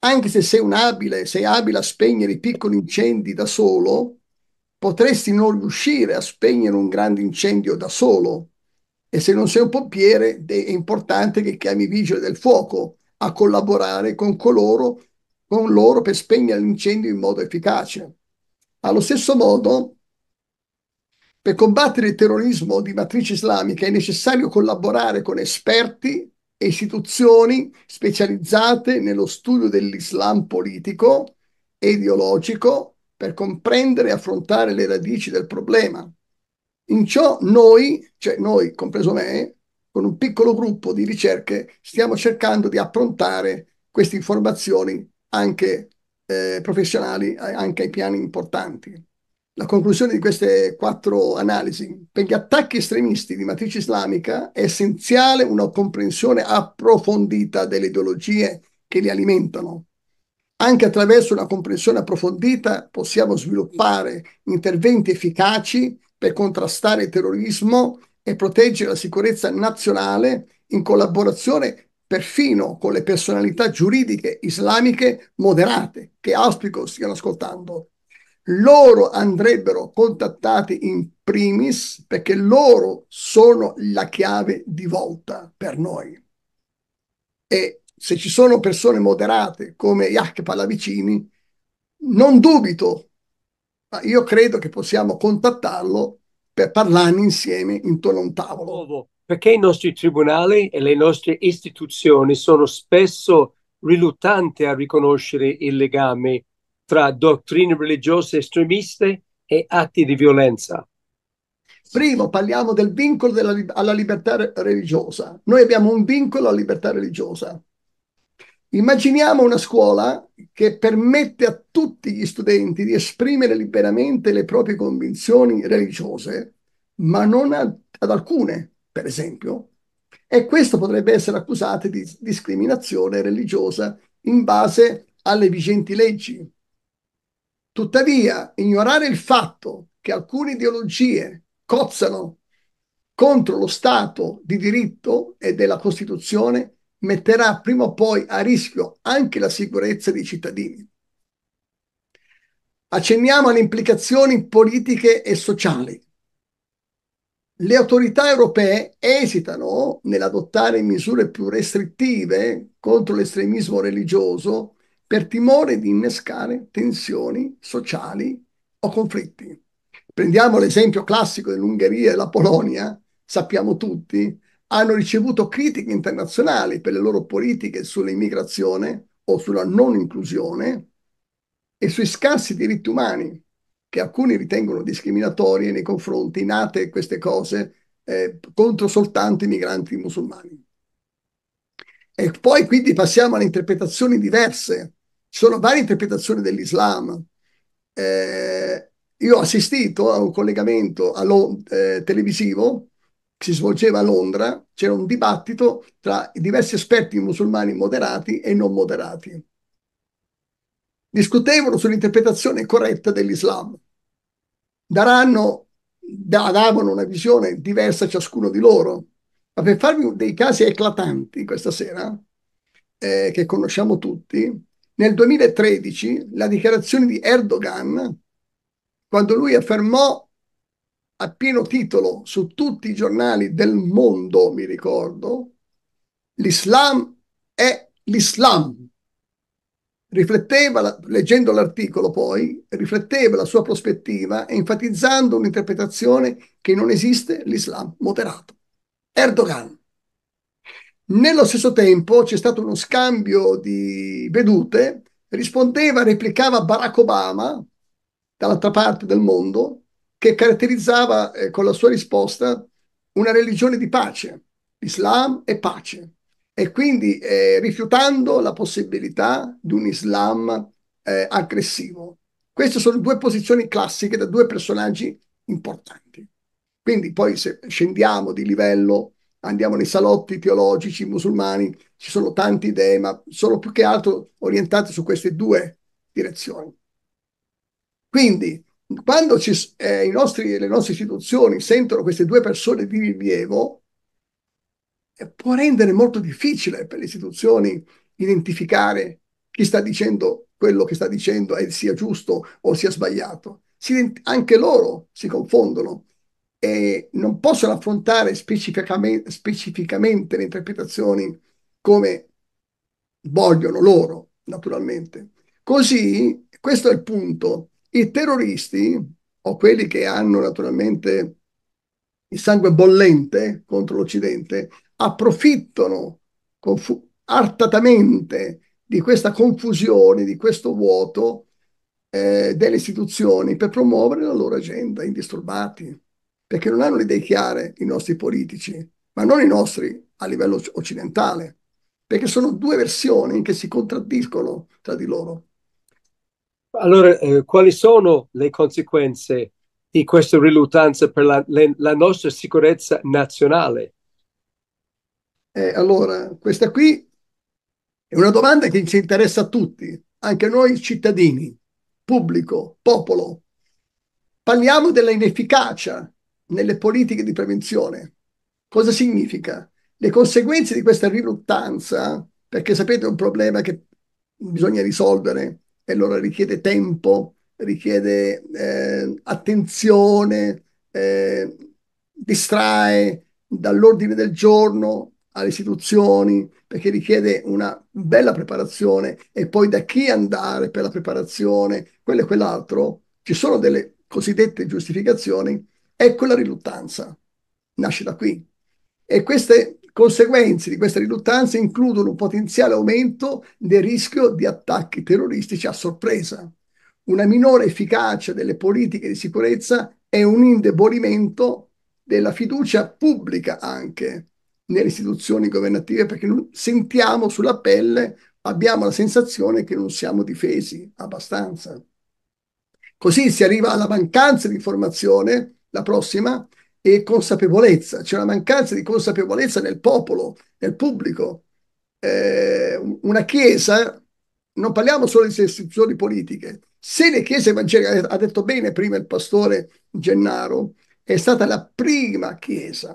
F: Anche se sei un abile, sei abile a spegnere i piccoli incendi da solo, potresti non riuscire a spegnere un grande incendio da solo. E se non sei un pompiere, è importante che chiami vigile del fuoco a collaborare con, coloro, con loro per spegnere l'incendio in modo efficace. Allo stesso modo, per combattere il terrorismo di matrice islamica è necessario collaborare con esperti e istituzioni specializzate nello studio dell'Islam politico e ideologico per comprendere e affrontare le radici del problema. In ciò noi, cioè noi, compreso me, con un piccolo gruppo di ricerche stiamo cercando di approntare queste informazioni anche eh, professionali, anche ai piani importanti. La conclusione di queste quattro analisi. Per gli attacchi estremisti di matrice islamica è essenziale una comprensione approfondita delle ideologie che li alimentano. Anche attraverso una comprensione approfondita possiamo sviluppare interventi efficaci per contrastare il terrorismo e protegge la sicurezza nazionale in collaborazione perfino con le personalità giuridiche islamiche moderate che auspico stiano ascoltando. Loro andrebbero contattati in primis perché loro sono la chiave di volta per noi. E se ci sono persone moderate come Yach Pallavicini, non dubito, ma io credo che possiamo contattarlo per parlarne insieme intorno a un tavolo.
C: Perché i nostri tribunali e le nostre istituzioni sono spesso riluttanti a riconoscere il legame tra dottrine religiose estremiste e atti di violenza.
F: Primo parliamo del vincolo della, alla libertà religiosa. Noi abbiamo un vincolo alla libertà religiosa. Immaginiamo una scuola che permette a tutti gli studenti di esprimere liberamente le proprie convinzioni religiose, ma non ad, ad alcune, per esempio, e questo potrebbe essere accusato di discriminazione religiosa in base alle vigenti leggi. Tuttavia, ignorare il fatto che alcune ideologie cozzano contro lo Stato di diritto e della Costituzione metterà prima o poi a rischio anche la sicurezza dei cittadini. Accenniamo alle implicazioni politiche e sociali. Le autorità europee esitano nell'adottare misure più restrittive contro l'estremismo religioso per timore di innescare tensioni sociali o conflitti. Prendiamo l'esempio classico dell'Ungheria e la Polonia, sappiamo tutti hanno ricevuto critiche internazionali per le loro politiche sull'immigrazione o sulla non inclusione e sui scarsi diritti umani che alcuni ritengono discriminatori nei confronti nate queste cose eh, contro soltanto i migranti musulmani. E poi quindi passiamo alle interpretazioni diverse. Ci sono varie interpretazioni dell'Islam. Eh, io ho assistito a un collegamento allo, eh, televisivo si svolgeva a Londra, c'era un dibattito tra i diversi esperti musulmani moderati e non moderati. Discutevano sull'interpretazione corretta dell'Islam. Daranno, davano una visione diversa a ciascuno di loro. Ma per farvi dei casi eclatanti questa sera, eh, che conosciamo tutti, nel 2013 la dichiarazione di Erdogan, quando lui affermò a pieno titolo su tutti i giornali del mondo, mi ricordo, l'Islam è l'Islam. Rifletteva, leggendo l'articolo poi, rifletteva la sua prospettiva enfatizzando un'interpretazione che non esiste l'Islam moderato. Erdogan. Nello stesso tempo c'è stato uno scambio di vedute, rispondeva, replicava Barack Obama dall'altra parte del mondo, che caratterizzava eh, con la sua risposta una religione di pace. L'Islam è pace. E quindi eh, rifiutando la possibilità di un Islam eh, aggressivo. Queste sono due posizioni classiche da due personaggi importanti. Quindi poi se scendiamo di livello, andiamo nei salotti teologici musulmani, ci sono tante idee, ma sono più che altro orientate su queste due direzioni. Quindi quando ci, eh, nostri, le nostre istituzioni sentono queste due persone di rilievo, eh, può rendere molto difficile per le istituzioni identificare chi sta dicendo quello che sta dicendo è sia giusto o sia sbagliato. Si, anche loro si confondono e non possono affrontare specificamente, specificamente le interpretazioni come vogliono loro, naturalmente. Così, questo è il punto, i terroristi, o quelli che hanno naturalmente il sangue bollente contro l'Occidente, approfittano artatamente di questa confusione, di questo vuoto eh, delle istituzioni per promuovere la loro agenda indisturbati, perché non hanno le idee chiare i nostri politici, ma non i nostri a livello occidentale, perché sono due versioni che si contraddiscono tra di loro.
C: Allora, eh, quali sono le conseguenze di questa riluttanza per la, le, la nostra sicurezza nazionale?
F: Eh, allora, questa qui è una domanda che ci interessa a tutti, anche noi cittadini, pubblico, popolo. Parliamo della inefficacia nelle politiche di prevenzione. Cosa significa? Le conseguenze di questa riluttanza, perché sapete è un problema che bisogna risolvere, e allora richiede tempo, richiede eh, attenzione, eh, distrae dall'ordine del giorno alle istituzioni, perché richiede una bella preparazione e poi da chi andare per la preparazione, quello e quell'altro, ci sono delle cosiddette giustificazioni, ecco la riluttanza, nasce da qui. E queste Conseguenze di questa riluttanza includono un potenziale aumento del rischio di attacchi terroristici a sorpresa, una minore efficacia delle politiche di sicurezza e un indebolimento della fiducia pubblica anche nelle istituzioni governative perché non sentiamo sulla pelle, abbiamo la sensazione che non siamo difesi abbastanza. Così si arriva alla mancanza di informazione, la prossima, e consapevolezza, c'è una mancanza di consapevolezza nel popolo, nel pubblico. Eh, una chiesa, non parliamo solo di istituzioni politiche, se le chiese evangeliche, ha detto bene prima il pastore Gennaro, è stata la prima chiesa,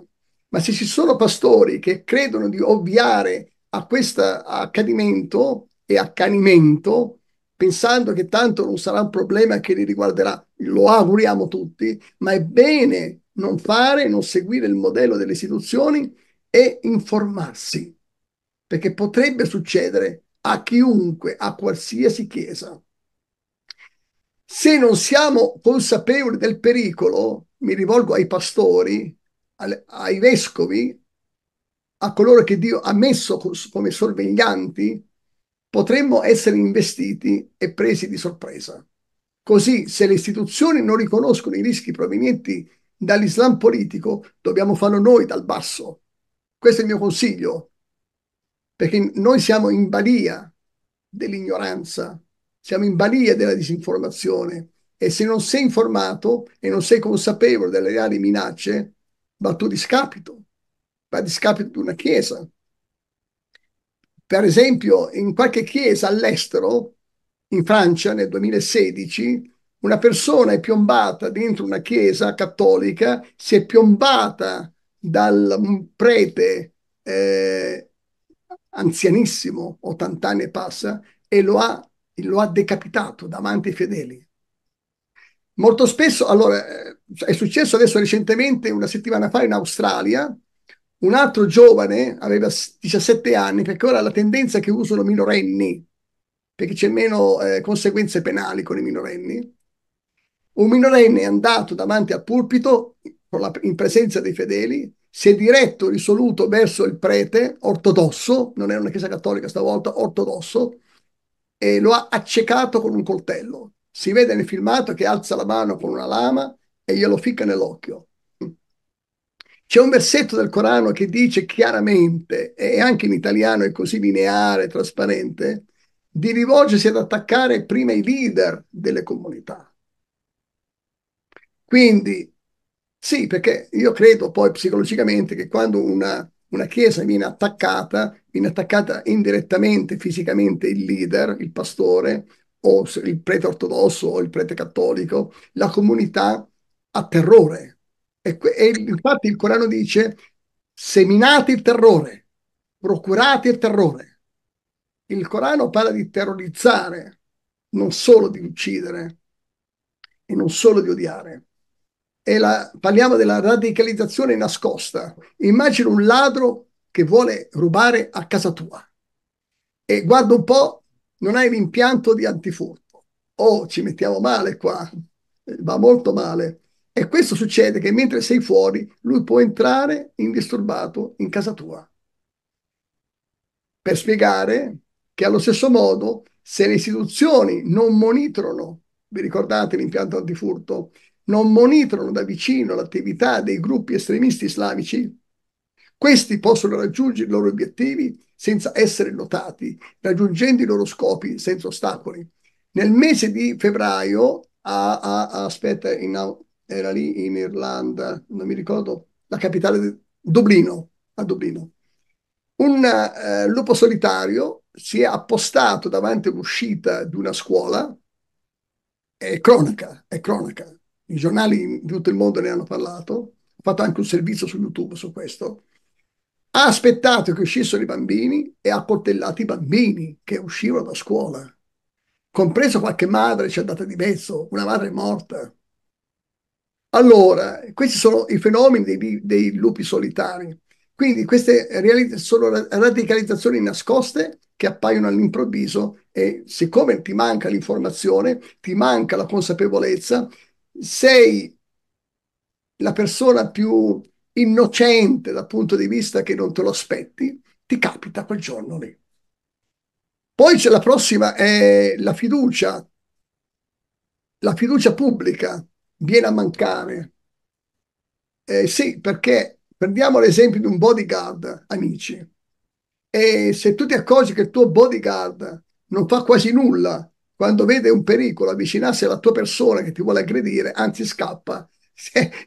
F: ma se ci sono pastori che credono di ovviare a questo accadimento e accanimento, pensando che tanto non sarà un problema che li riguarderà, lo auguriamo tutti, ma è bene non fare, non seguire il modello delle istituzioni e informarsi, perché potrebbe succedere a chiunque, a qualsiasi chiesa. Se non siamo consapevoli del pericolo, mi rivolgo ai pastori, ai vescovi, a coloro che Dio ha messo come sorveglianti, potremmo essere investiti e presi di sorpresa. Così, se le istituzioni non riconoscono i rischi provenienti dall'Islam politico dobbiamo farlo noi dal basso. Questo è il mio consiglio, perché noi siamo in balia dell'ignoranza, siamo in balia della disinformazione e se non sei informato e non sei consapevole delle reali minacce, va tu di scapito, va a discapito di una chiesa. Per esempio, in qualche chiesa all'estero, in Francia nel 2016, una persona è piombata dentro una chiesa cattolica, si è piombata dal mm, prete eh, anzianissimo, 80 anni e passa, e lo ha, lo ha decapitato davanti ai fedeli. Molto spesso, allora, eh, è successo adesso recentemente, una settimana fa in Australia, un altro giovane aveva 17 anni, perché ora la tendenza è che usano minorenni, perché c'è meno eh, conseguenze penali con i minorenni, un minorenne è andato davanti al pulpito in presenza dei fedeli, si è diretto risoluto verso il prete ortodosso, non era una chiesa cattolica stavolta, ortodosso, e lo ha accecato con un coltello. Si vede nel filmato che alza la mano con una lama e glielo ficca nell'occhio. C'è un versetto del Corano che dice chiaramente, e anche in italiano è così lineare, trasparente, di rivolgersi ad attaccare prima i leader delle comunità. Quindi sì, perché io credo poi psicologicamente che quando una, una chiesa viene attaccata, viene attaccata indirettamente, fisicamente il leader, il pastore, o il prete ortodosso o il prete cattolico, la comunità ha terrore. E, e infatti il Corano dice seminate il terrore, procurate il terrore. Il Corano parla di terrorizzare, non solo di uccidere e non solo di odiare la, parliamo della radicalizzazione nascosta. Immagina un ladro che vuole rubare a casa tua e guarda un po', non hai l'impianto di antifurto. Oh, ci mettiamo male qua, va molto male. E questo succede che mentre sei fuori, lui può entrare indisturbato in casa tua. Per spiegare che allo stesso modo, se le istituzioni non monitorano, vi ricordate l'impianto antifurto, non monitorano da vicino l'attività dei gruppi estremisti islamici, questi possono raggiungere i loro obiettivi senza essere notati, raggiungendo i loro scopi senza ostacoli. Nel mese di febbraio, a, a, a, aspetta, in, era lì in Irlanda, non mi ricordo, la capitale di Dublino, a Dublino, un eh, lupo solitario si è appostato davanti all'uscita di una scuola, è cronaca, è cronaca, i giornali di tutto il mondo ne hanno parlato, ho fatto anche un servizio su YouTube su questo, ha aspettato che uscissero i bambini e ha coltellato i bambini che uscivano da scuola, compreso qualche madre ci è andata di mezzo, una madre morta. Allora, questi sono i fenomeni dei, dei lupi solitari. Quindi queste sono radicalizzazioni nascoste che appaiono all'improvviso e siccome ti manca l'informazione, ti manca la consapevolezza, sei la persona più innocente dal punto di vista che non te lo aspetti, ti capita quel giorno lì. Poi c'è la prossima, è la fiducia. La fiducia pubblica viene a mancare. Eh, sì, perché prendiamo l'esempio di un bodyguard, amici. E se tu ti accorgi che il tuo bodyguard non fa quasi nulla quando vede un pericolo avvicinarsi alla tua persona che ti vuole aggredire, anzi scappa.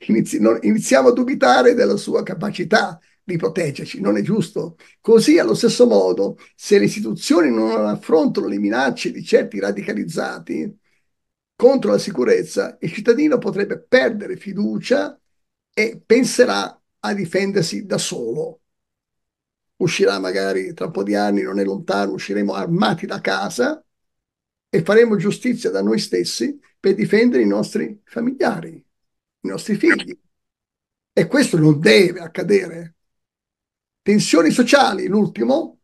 F: Inizi, non, iniziamo a dubitare della sua capacità di proteggerci, non è giusto. Così allo stesso modo, se le istituzioni non affrontano le minacce di certi radicalizzati contro la sicurezza, il cittadino potrebbe perdere fiducia e penserà a difendersi da solo. Uscirà magari tra un po' di anni, non è lontano, usciremo armati da casa e faremo giustizia da noi stessi per difendere i nostri familiari, i nostri figli. E questo non deve accadere. Tensioni sociali, l'ultimo.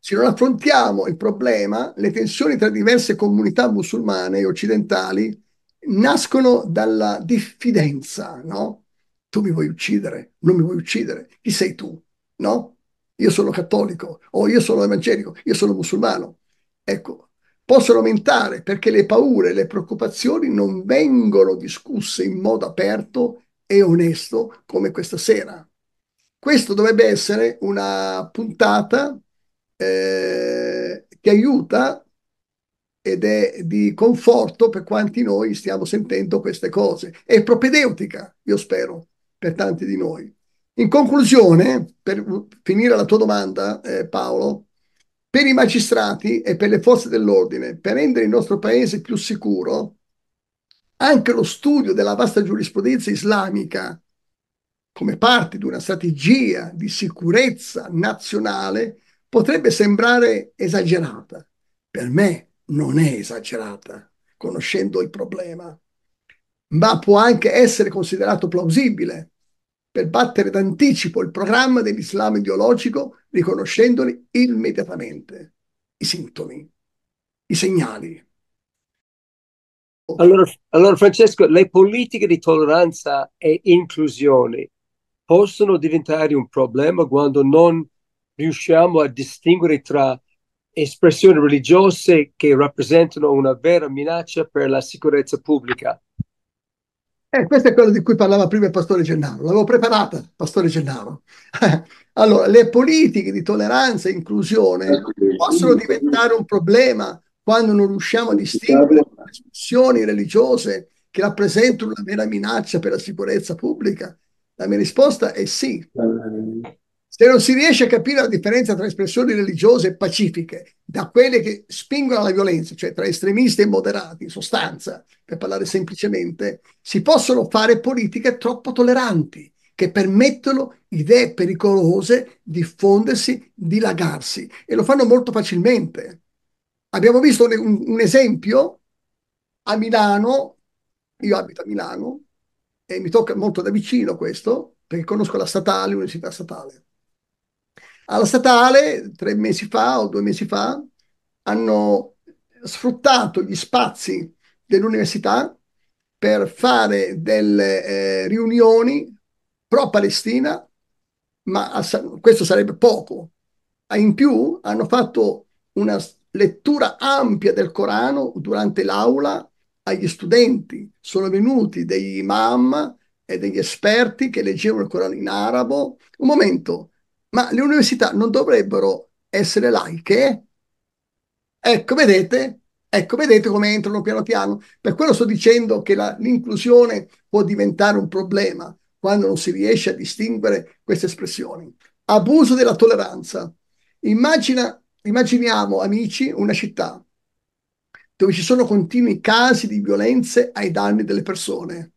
F: Se non affrontiamo il problema, le tensioni tra diverse comunità musulmane e occidentali nascono dalla diffidenza, no? Tu mi vuoi uccidere, non mi vuoi uccidere, chi sei tu, no? Io sono cattolico, o io sono evangelico, io sono musulmano. Ecco, possono aumentare perché le paure, le preoccupazioni non vengono discusse in modo aperto e onesto come questa sera. Questo dovrebbe essere una puntata eh, che aiuta ed è di conforto per quanti noi stiamo sentendo queste cose. È propedeutica, io spero, per tanti di noi. In conclusione, per finire la tua domanda, eh, Paolo, per i magistrati e per le forze dell'ordine, per rendere il nostro paese più sicuro, anche lo studio della vasta giurisprudenza islamica come parte di una strategia di sicurezza nazionale potrebbe sembrare esagerata. Per me non è esagerata, conoscendo il problema, ma può anche essere considerato plausibile per battere d'anticipo il programma dell'Islam ideologico riconoscendoli immediatamente i sintomi, i segnali. Allora, allora, Francesco, le politiche di tolleranza e
C: inclusione possono diventare un problema quando non riusciamo a distinguere tra espressioni religiose che rappresentano una vera minaccia per la sicurezza pubblica.
F: Eh, questo è quello di cui parlava prima il pastore Gennaro, l'avevo preparata, pastore Gennaro. Allora, le politiche di tolleranza e inclusione possono diventare un problema quando non riusciamo a distinguere le espressioni religiose che rappresentano una vera minaccia per la sicurezza pubblica? La mia risposta è sì. Se non si riesce a capire la differenza tra espressioni religiose pacifiche da quelle che spingono alla violenza, cioè tra estremisti e moderati, in sostanza, per parlare semplicemente, si possono fare politiche troppo tolleranti che permettono idee pericolose diffondersi, dilagarsi e lo fanno molto facilmente. Abbiamo visto un, un esempio a Milano, io abito a Milano e mi tocca molto da vicino questo perché conosco la statale, l'università statale. Alla statale, tre mesi fa o due mesi fa, hanno sfruttato gli spazi dell'università per fare delle eh, riunioni pro-Palestina, ma questo sarebbe poco. Ah, in più hanno fatto una lettura ampia del Corano durante l'aula agli studenti. Sono venuti degli imam e degli esperti che leggevano il Corano in arabo. Un momento, ma le università non dovrebbero essere laiche? Ecco, vedete? Ecco, vedete come entrano piano piano. Per quello sto dicendo che l'inclusione può diventare un problema, quando non si riesce a distinguere queste espressioni. Abuso della tolleranza. Immagina, immaginiamo, amici, una città dove ci sono continui casi di violenze ai danni delle persone.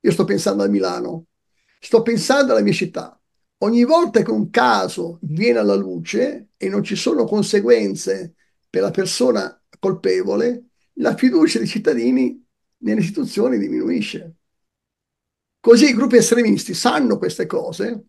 F: Io sto pensando a Milano, sto pensando alla mia città. Ogni volta che un caso viene alla luce e non ci sono conseguenze per la persona colpevole, la fiducia dei cittadini nelle istituzioni diminuisce. Così i gruppi estremisti sanno queste cose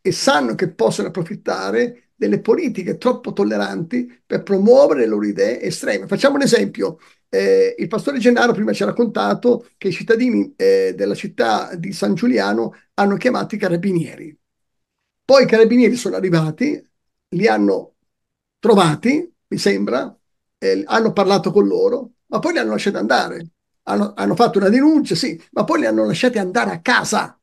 F: e sanno che possono approfittare delle politiche troppo tolleranti per promuovere le loro idee estreme. Facciamo un esempio. Eh, il pastore Gennaro prima ci ha raccontato che i cittadini eh, della città di San Giuliano hanno chiamato i carabinieri. Poi i carabinieri sono arrivati, li hanno trovati, mi sembra, eh, hanno parlato con loro, ma poi li hanno lasciati andare hanno, hanno fatto una denuncia, sì, ma poi li hanno lasciati andare a casa.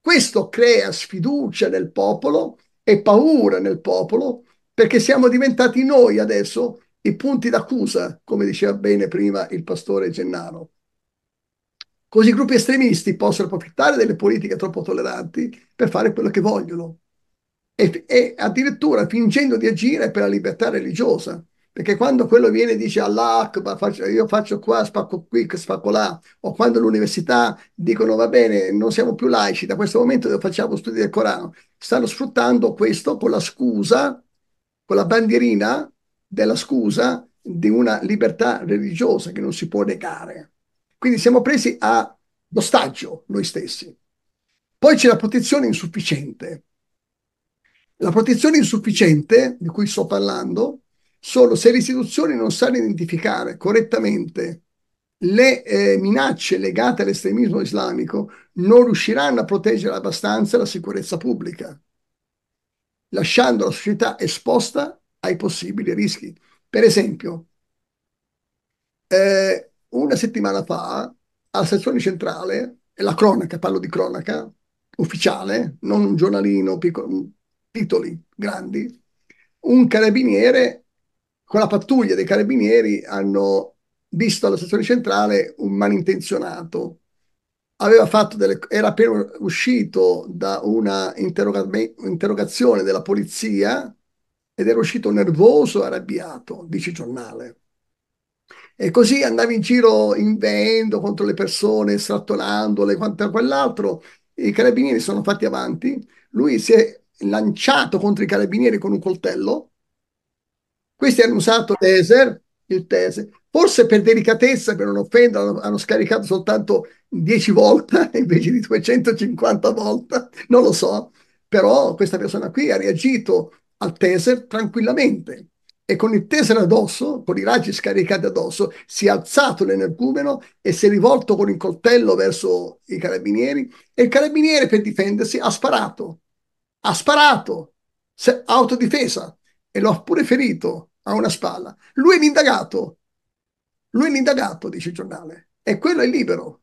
F: Questo crea sfiducia nel popolo e paura nel popolo perché siamo diventati noi adesso i punti d'accusa, come diceva bene prima il pastore Gennaro. Così i gruppi estremisti possono approfittare delle politiche troppo tolleranti per fare quello che vogliono e, e addirittura fingendo di agire per la libertà religiosa. Perché quando quello viene e dice Allah faccio, io faccio qua, spacco qui, spacco là, o quando l'università dicono va bene, non siamo più laici, da questo momento facciamo studi del Corano, stanno sfruttando questo con la scusa, con la bandierina della scusa di una libertà religiosa che non si può negare. Quindi siamo presi a ostaggio noi stessi. Poi c'è la protezione insufficiente. La protezione insufficiente di cui sto parlando solo se le istituzioni non sanno identificare correttamente le eh, minacce legate all'estremismo islamico, non riusciranno a proteggere abbastanza la sicurezza pubblica, lasciando la società esposta ai possibili rischi. Per esempio, eh, una settimana fa, alla sezione centrale, la cronaca, parlo di cronaca ufficiale, non un giornalino, piccolo, titoli grandi, un carabiniere con la pattuglia dei carabinieri hanno visto alla stazione centrale un malintenzionato. Aveva fatto delle, era appena uscito da una interroga, interrogazione della polizia ed era uscito nervoso e arrabbiato, dice il giornale. E così andava in giro invendo contro le persone, strattonandole, quanto a quell'altro. I carabinieri sono fatti avanti. Lui si è lanciato contro i carabinieri con un coltello questi hanno usato Teser, il Teser, forse per delicatezza, per non offendere, hanno, scaricato soltanto 10 volte invece di 250 volte, non lo so, però questa persona qui ha reagito al Teser tranquillamente e con il Teser addosso, con i raggi scaricati addosso, si è alzato l'energumeno e si è rivolto con il coltello verso i carabinieri e il carabiniere per difendersi ha sparato, ha sparato, autodifesa e l'ho pure ferito a una spalla. Lui è l'indagato, lui è l'indagato, dice il giornale, e quello è libero.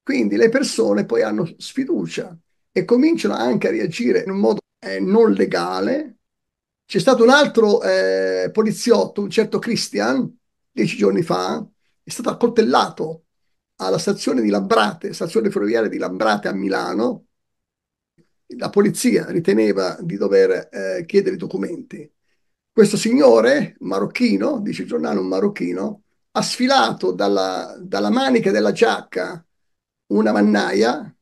F: Quindi le persone poi hanno sfiducia e cominciano anche a reagire in un modo eh, non legale. C'è stato un altro eh, poliziotto, un certo Christian, dieci giorni fa, è stato accoltellato alla stazione di Lambrate, stazione ferroviaria di Lambrate a Milano. La polizia riteneva di dover eh, chiedere i documenti questo signore marocchino, dice il giornale un marocchino, ha sfilato dalla, dalla manica della giacca una mannaia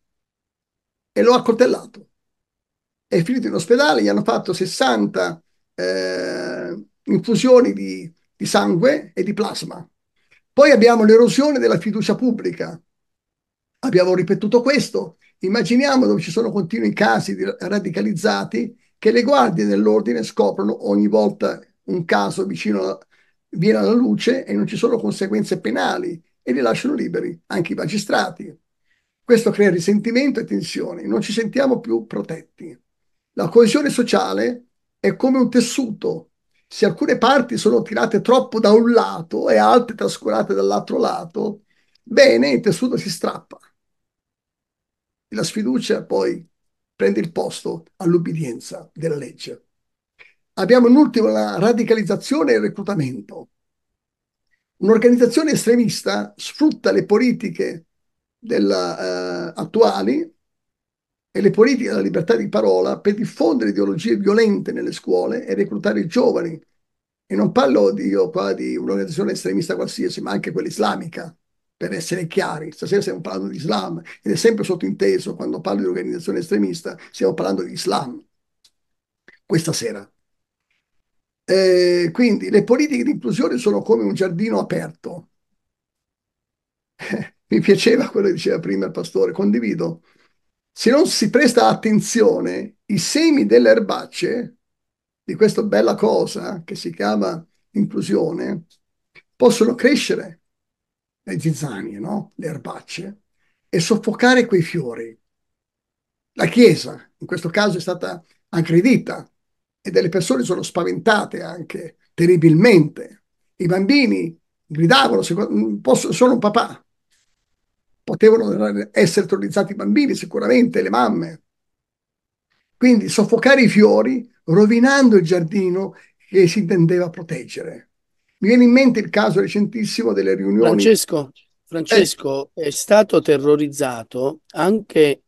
F: e lo ha accoltellato. È finito in ospedale, gli hanno fatto 60 eh, infusioni di, di sangue e di plasma. Poi abbiamo l'erosione della fiducia pubblica. Abbiamo ripetuto questo. Immaginiamo dove ci sono continui casi di radicalizzati che le guardie dell'ordine scoprono ogni volta un caso vicino viene alla luce e non ci sono conseguenze penali e li lasciano liberi anche i magistrati. Questo crea risentimento e tensioni, non ci sentiamo più protetti. La coesione sociale è come un tessuto. Se alcune parti sono tirate troppo da un lato e altre trascurate dall'altro lato, bene, il tessuto si strappa. La sfiducia poi prende il posto all'ubbidienza della legge. Abbiamo in ultimo la radicalizzazione e il reclutamento. Un'organizzazione estremista sfrutta le politiche della, eh, attuali e le politiche della libertà di parola per diffondere ideologie violente nelle scuole e reclutare i giovani. E non parlo di, io, qua, di un'organizzazione estremista qualsiasi, ma anche quella islamica, per essere chiari, stasera stiamo parlando di Islam ed è sempre sottinteso quando parlo di organizzazione estremista, stiamo parlando di Islam questa sera. Eh, quindi le politiche di inclusione sono come un giardino aperto. Eh, mi piaceva quello che diceva prima il pastore, condivido. Se non si presta attenzione, i semi delle erbacce di questa bella cosa che si chiama inclusione possono crescere le zizzanie, no? le erbacce, e soffocare quei fiori. La Chiesa, in questo caso, è stata aggredita e delle persone sono spaventate anche terribilmente. I bambini gridavano, mm, posso, sono un papà. Potevano essere terrorizzati i bambini, sicuramente, le mamme. Quindi soffocare i fiori rovinando il giardino che si intendeva proteggere. Mi viene in mente il caso recentissimo delle riunioni. Francesco,
B: Francesco eh. è stato terrorizzato anche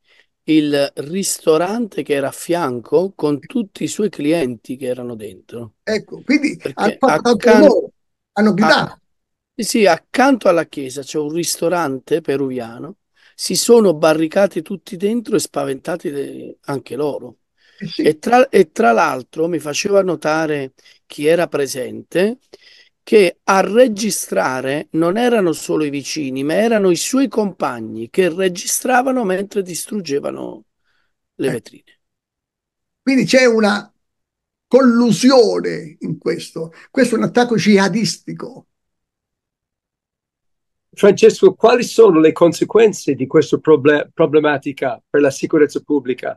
B: il ristorante che era a fianco con tutti i suoi clienti che erano dentro. Ecco, quindi accanto, hanno gridato. A, ah, sì, accanto alla chiesa c'è un ristorante peruviano, si sono barricati tutti dentro e spaventati de, anche loro. Eh sì. e, tra, e tra l'altro mi faceva notare chi era presente che a registrare non erano solo i vicini, ma erano i suoi compagni che registravano mentre distruggevano le eh.
F: vetrine. Quindi c'è una collusione in questo. Questo è un attacco jihadistico.
C: Francesco, quali sono le conseguenze di questa problem- problematica per la sicurezza pubblica?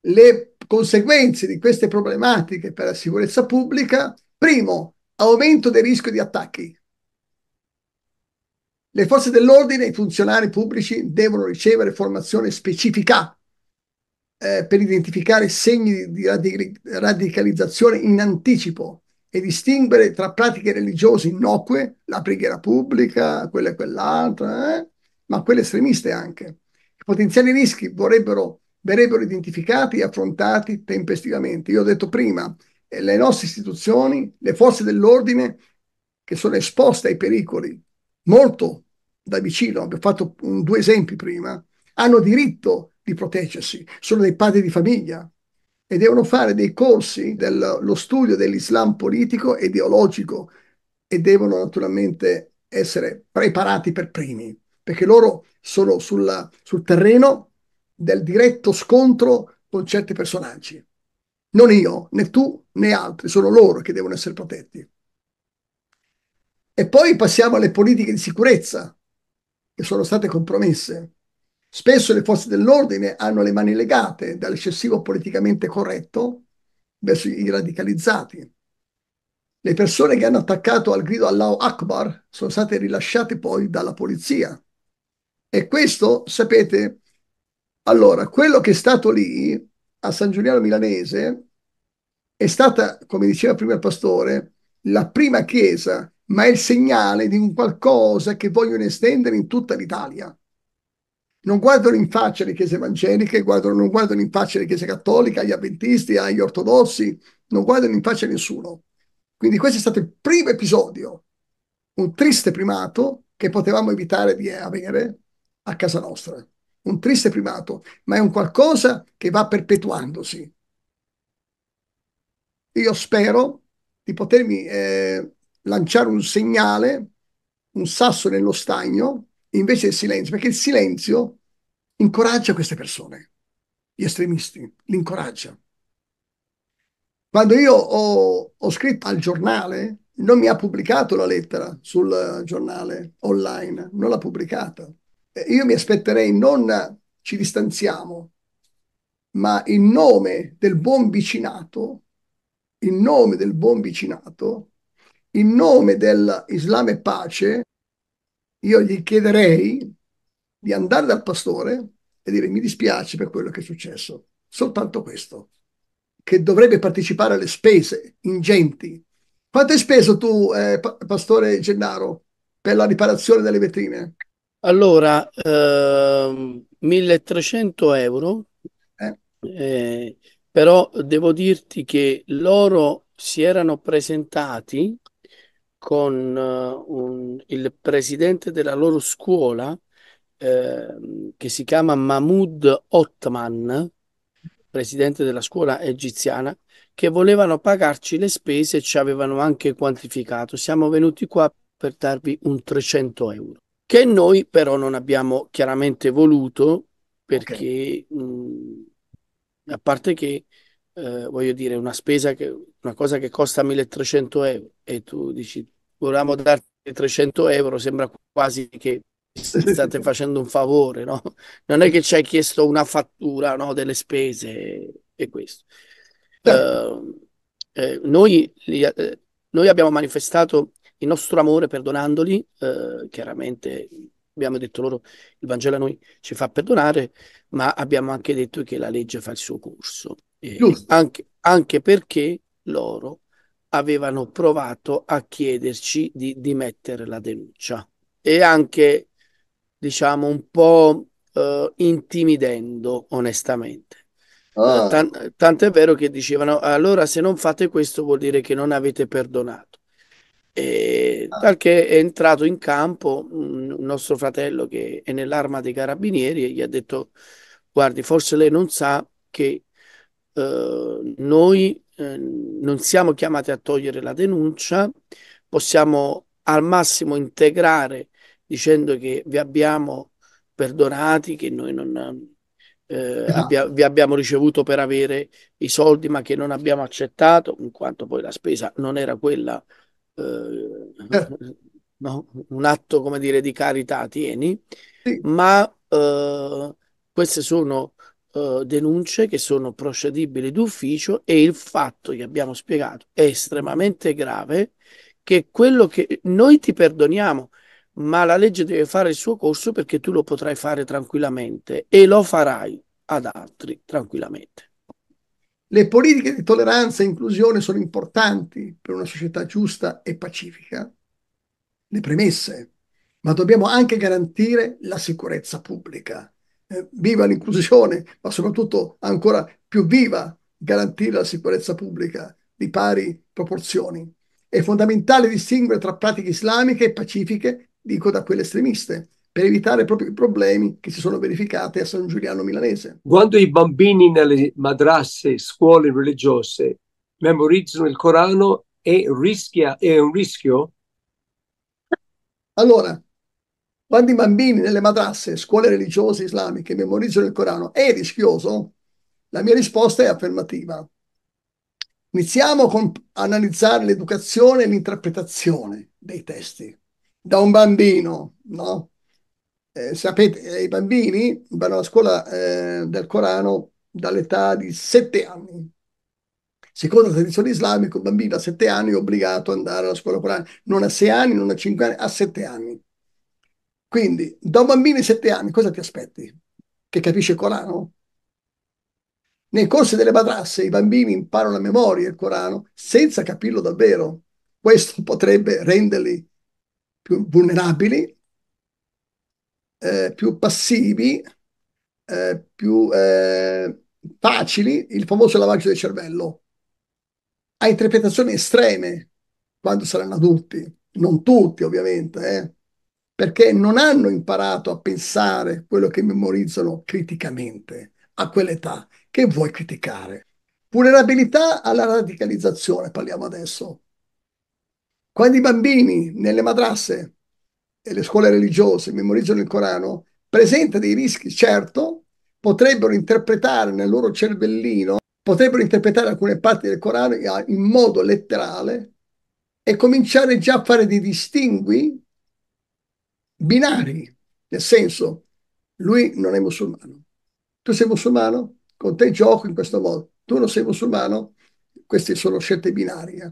F: Le conseguenze di queste problematiche per la sicurezza pubblica, primo, aumento del rischio di attacchi. Le forze dell'ordine e i funzionari pubblici devono ricevere formazione specifica eh, per identificare segni di radic- radicalizzazione in anticipo e distinguere tra pratiche religiose innocue, la preghiera pubblica, quella e quell'altra, eh, ma quelle estremiste anche. I potenziali rischi vorrebbero verrebbero identificati e affrontati tempestivamente. Io ho detto prima, le nostre istituzioni, le forze dell'ordine che sono esposte ai pericoli molto da vicino, abbiamo fatto un, due esempi prima, hanno diritto di proteggersi, sono dei padri di famiglia e devono fare dei corsi dello studio dell'Islam politico e ideologico e devono naturalmente essere preparati per primi, perché loro sono sulla, sul terreno del diretto scontro con certi personaggi. Non io, né tu, né altri, sono loro che devono essere protetti. E poi passiamo alle politiche di sicurezza, che sono state compromesse. Spesso le forze dell'ordine hanno le mani legate dall'eccessivo politicamente corretto verso i radicalizzati. Le persone che hanno attaccato al grido Allah Akbar sono state rilasciate poi dalla polizia. E questo, sapete, allora, quello che è stato lì a San Giuliano Milanese è stata, come diceva prima il pastore, la prima chiesa, ma è il segnale di un qualcosa che vogliono estendere in tutta l'Italia. Non guardano in faccia le chiese evangeliche, guardano, non guardano in faccia le chiese cattoliche, agli avventisti, agli ortodossi, non guardano in faccia nessuno. Quindi questo è stato il primo episodio, un triste primato che potevamo evitare di avere a casa nostra un triste primato, ma è un qualcosa che va perpetuandosi. Io spero di potermi eh, lanciare un segnale, un sasso nello stagno, invece del silenzio, perché il silenzio incoraggia queste persone, gli estremisti, li incoraggia. Quando io ho, ho scritto al giornale, non mi ha pubblicato la lettera sul eh, giornale online, non l'ha pubblicata eh, io mi aspetterei non ci distanziamo, ma in nome del buon vicinato, in nome del buon vicinato, in nome dell'Islam e pace, io gli chiederei di andare dal pastore e dire mi dispiace per quello che è successo, soltanto questo, che dovrebbe partecipare alle spese ingenti. Quanto hai speso tu, eh, pastore Gennaro, per la riparazione delle vetrine?
B: Allora, ehm, 1300 euro, eh. eh, però devo dirti che loro si erano presentati con eh, un, il presidente della loro scuola, ehm, che si chiama Mahmoud Ottman, presidente della scuola egiziana, che volevano pagarci le spese e ci avevano anche quantificato. Siamo venuti qua per darvi un 300 euro che noi però non abbiamo chiaramente voluto perché okay. mh, mhmm, a parte che eh, voglio dire una spesa che una cosa che costa 1300 euro e tu dici volevamo darti 300 euro sembra quasi che state facendo un favore no? non è che ci hai chiesto una fattura no, delle spese e questo eh. Eh, noi, eh, noi abbiamo manifestato il nostro amore perdonandoli, eh, chiaramente abbiamo detto loro il Vangelo a noi ci fa perdonare, ma abbiamo anche detto che la legge fa il suo corso, eh, anche, anche, perché loro avevano provato a chiederci di, di mettere la denuncia e anche diciamo un po' eh, intimidendo onestamente. Ah. Tant- tanto è vero che dicevano allora se non fate questo vuol dire che non avete perdonato. E ah. dal che è entrato in campo un nostro fratello che è nell'arma dei carabinieri e gli ha detto guardi forse lei non sa che eh, noi eh, non siamo chiamati a togliere la denuncia possiamo al massimo integrare dicendo che vi abbiamo perdonati che noi non eh, ah. abbia, vi abbiamo ricevuto per avere i soldi ma che non abbiamo accettato in quanto poi la spesa non era quella eh, eh no, un atto, come dire, di carità, tieni, sì. ma eh, queste sono eh, denunce che sono procedibili d'ufficio e il fatto che abbiamo spiegato è estremamente grave che quello che noi ti perdoniamo, ma la legge deve fare il suo corso perché tu lo potrai fare tranquillamente e lo farai ad altri tranquillamente.
F: Le politiche di tolleranza e inclusione sono importanti per una società giusta e pacifica, le premesse, ma dobbiamo anche garantire la sicurezza pubblica. Eh, viva l'inclusione, ma soprattutto ancora più viva garantire la sicurezza pubblica di pari proporzioni. È fondamentale distinguere tra pratiche islamiche e pacifiche, dico da quelle estremiste, per evitare proprio i problemi che si sono verificati a San Giuliano Milanese.
C: Quando i bambini nelle madrasse, scuole religiose memorizzano il Corano è, rischia, è un rischio?
F: Allora, quando i bambini nelle madrasse, scuole religiose islamiche memorizzano il Corano, è rischioso? La mia risposta è affermativa. Iniziamo con analizzare l'educazione e l'interpretazione dei testi da un bambino, no? Eh, sapete, eh, i bambini vanno a scuola eh, del Corano dall'età di sette anni. Secondo la tradizione islamica, un bambino a sette anni è obbligato ad andare alla scuola corana, non a sei anni, non a cinque anni, a sette anni. Quindi, da un bambino di sette anni, cosa ti aspetti? Che capisce il Corano? Nei corsi delle madrasse i bambini imparano a memoria il Corano senza capirlo davvero. Questo potrebbe renderli più vulnerabili eh, più passivi, eh, più eh, facili, il famoso lavaggio del cervello, a interpretazioni estreme quando saranno adulti, non tutti ovviamente, eh, perché non hanno imparato a pensare quello che memorizzano criticamente a quell'età. Che vuoi criticare? Vulnerabilità alla radicalizzazione, parliamo adesso. Quando i bambini nelle madrasse e le scuole religiose memorizzano il Corano, presenta dei rischi, certo, potrebbero interpretare nel loro cervellino, potrebbero interpretare alcune parti del Corano in modo letterale e cominciare già a fare dei distingui binari, nel senso, lui non è musulmano, tu sei musulmano, con te gioco in questo modo, tu non sei musulmano, queste sono scelte binarie.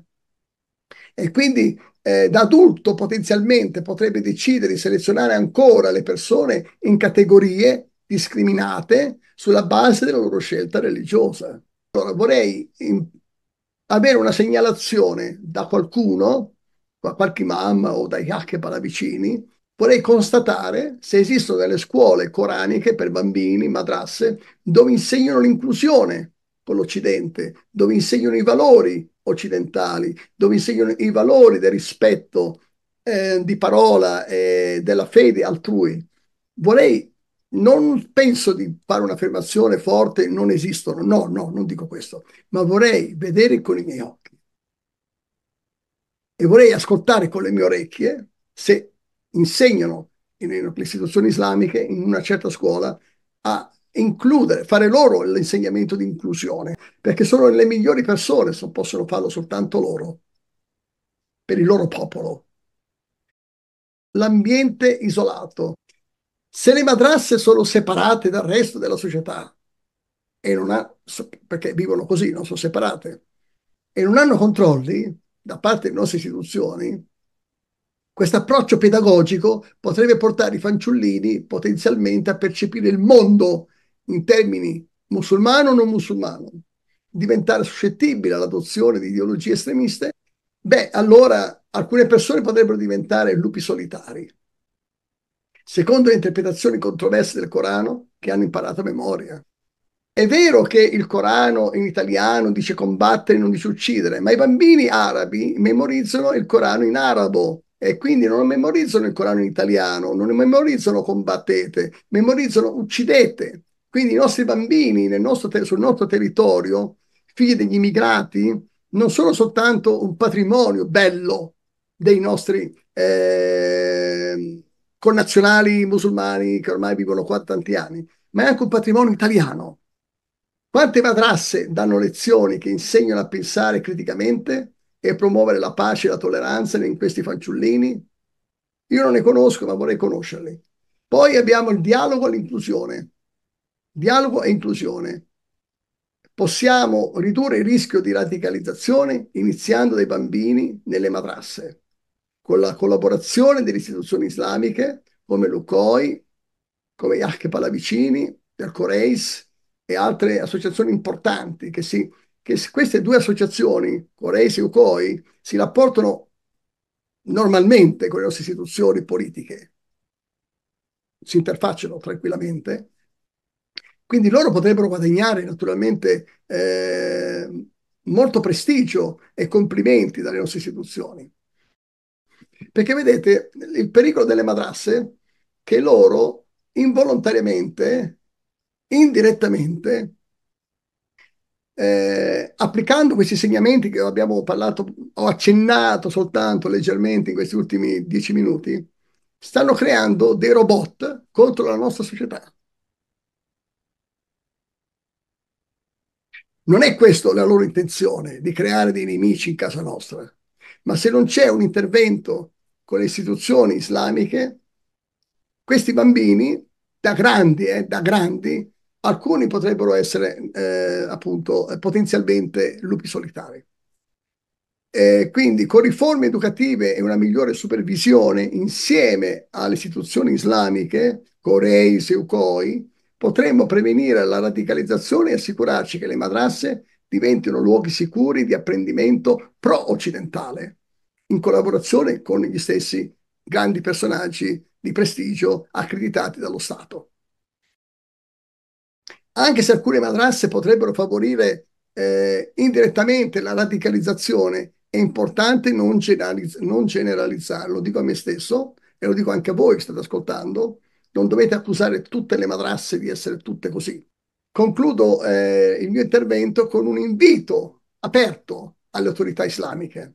F: E quindi eh, da adulto potenzialmente potrebbe decidere di selezionare ancora le persone in categorie discriminate sulla base della loro scelta religiosa. Allora vorrei in, avere una segnalazione da qualcuno, da qualche mamma o dai hack paravicini, vorrei constatare se esistono delle scuole coraniche per bambini, madrasse, dove insegnano l'inclusione con l'Occidente, dove insegnano i valori occidentali, dove insegnano i valori del rispetto eh, di parola e della fede altrui. Vorrei, non penso di fare un'affermazione forte, non esistono, no, no, non dico questo, ma vorrei vedere con i miei occhi e vorrei ascoltare con le mie orecchie se insegnano in, in, le istituzioni islamiche in una certa scuola, a includere, fare loro l'insegnamento di inclusione, perché sono le migliori persone, so, possono farlo soltanto loro, per il loro popolo. L'ambiente isolato. Se le madrasse sono separate dal resto della società, e non ha, perché vivono così, non sono separate, e non hanno controlli da parte delle nostre istituzioni, questo approccio pedagogico potrebbe portare i fanciullini potenzialmente a percepire il mondo in termini musulmano o non musulmano, diventare suscettibile all'adozione di ideologie estremiste, beh, allora alcune persone potrebbero diventare lupi solitari, secondo le interpretazioni controverse del Corano che hanno imparato a memoria. È vero che il Corano in italiano dice combattere, non dice uccidere, ma i bambini arabi memorizzano il Corano in arabo e quindi non memorizzano il Corano in italiano, non memorizzano combattete, memorizzano uccidete. Quindi i nostri bambini nostro te- sul nostro territorio, figli degli immigrati, non sono soltanto un patrimonio bello dei nostri eh, connazionali musulmani che ormai vivono qua tanti anni, ma è anche un patrimonio italiano. Quante madrasse danno lezioni che insegnano a pensare criticamente e a promuovere la pace e la tolleranza in questi fanciullini? Io non ne conosco, ma vorrei conoscerli. Poi abbiamo il dialogo e l'inclusione dialogo e inclusione. Possiamo ridurre il rischio di radicalizzazione iniziando dai bambini nelle madrasse, con la collaborazione delle istituzioni islamiche come l'UCOI, come Yahke Palavicini, del Coreis e altre associazioni importanti che, si, che queste due associazioni, Coreis e UCOI, si rapportano normalmente con le nostre istituzioni politiche, si interfacciano tranquillamente quindi loro potrebbero guadagnare naturalmente eh, molto prestigio e complimenti dalle nostre istituzioni. Perché vedete, il pericolo delle madrasse che loro involontariamente, indirettamente, eh, applicando questi segnamenti che abbiamo parlato, ho accennato soltanto leggermente in questi ultimi dieci minuti, stanno creando dei robot contro la nostra società. Non è questa la loro intenzione di creare dei nemici in casa nostra, ma se non c'è un intervento con le istituzioni islamiche, questi bambini, da grandi, eh, da grandi, alcuni potrebbero essere eh, appunto potenzialmente lupi solitari. Eh, quindi con riforme educative e una migliore supervisione insieme alle istituzioni islamiche, Corei, Seucoi, potremmo prevenire la radicalizzazione e assicurarci che le madrasse diventino luoghi sicuri di apprendimento pro-occidentale, in collaborazione con gli stessi grandi personaggi di prestigio accreditati dallo Stato. Anche se alcune madrasse potrebbero favorire eh, indirettamente la radicalizzazione, è importante non, generaliz- non generalizzarlo, lo dico a me stesso e lo dico anche a voi che state ascoltando, non dovete accusare tutte le madrasse di essere tutte così. Concludo eh, il mio intervento con un invito aperto alle autorità islamiche.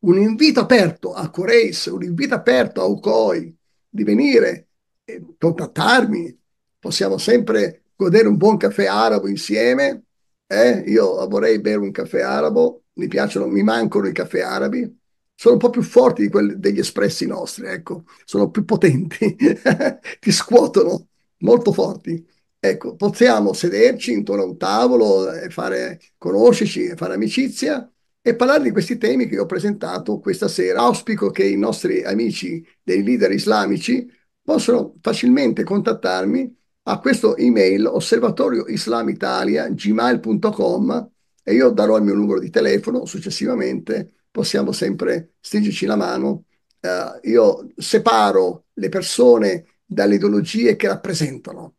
F: Un invito aperto a Coreis, un invito aperto a Ucoi di venire e contattarmi. Possiamo sempre godere un buon caffè arabo insieme. Eh? Io vorrei bere un caffè arabo, mi piacciono, mi mancano i caffè arabi sono un po' più forti di quelli degli espressi nostri, ecco, sono più potenti, ti scuotono molto forti. Ecco, possiamo sederci intorno a un tavolo e fare conoscerci, e fare amicizia e parlare di questi temi che ho presentato questa sera. Auspico che i nostri amici dei leader islamici possano facilmente contattarmi a questo email osservatorioislamitalia.gmail.com e io darò il mio numero di telefono successivamente possiamo sempre stringerci la mano. Uh, io separo le persone dalle ideologie che rappresentano.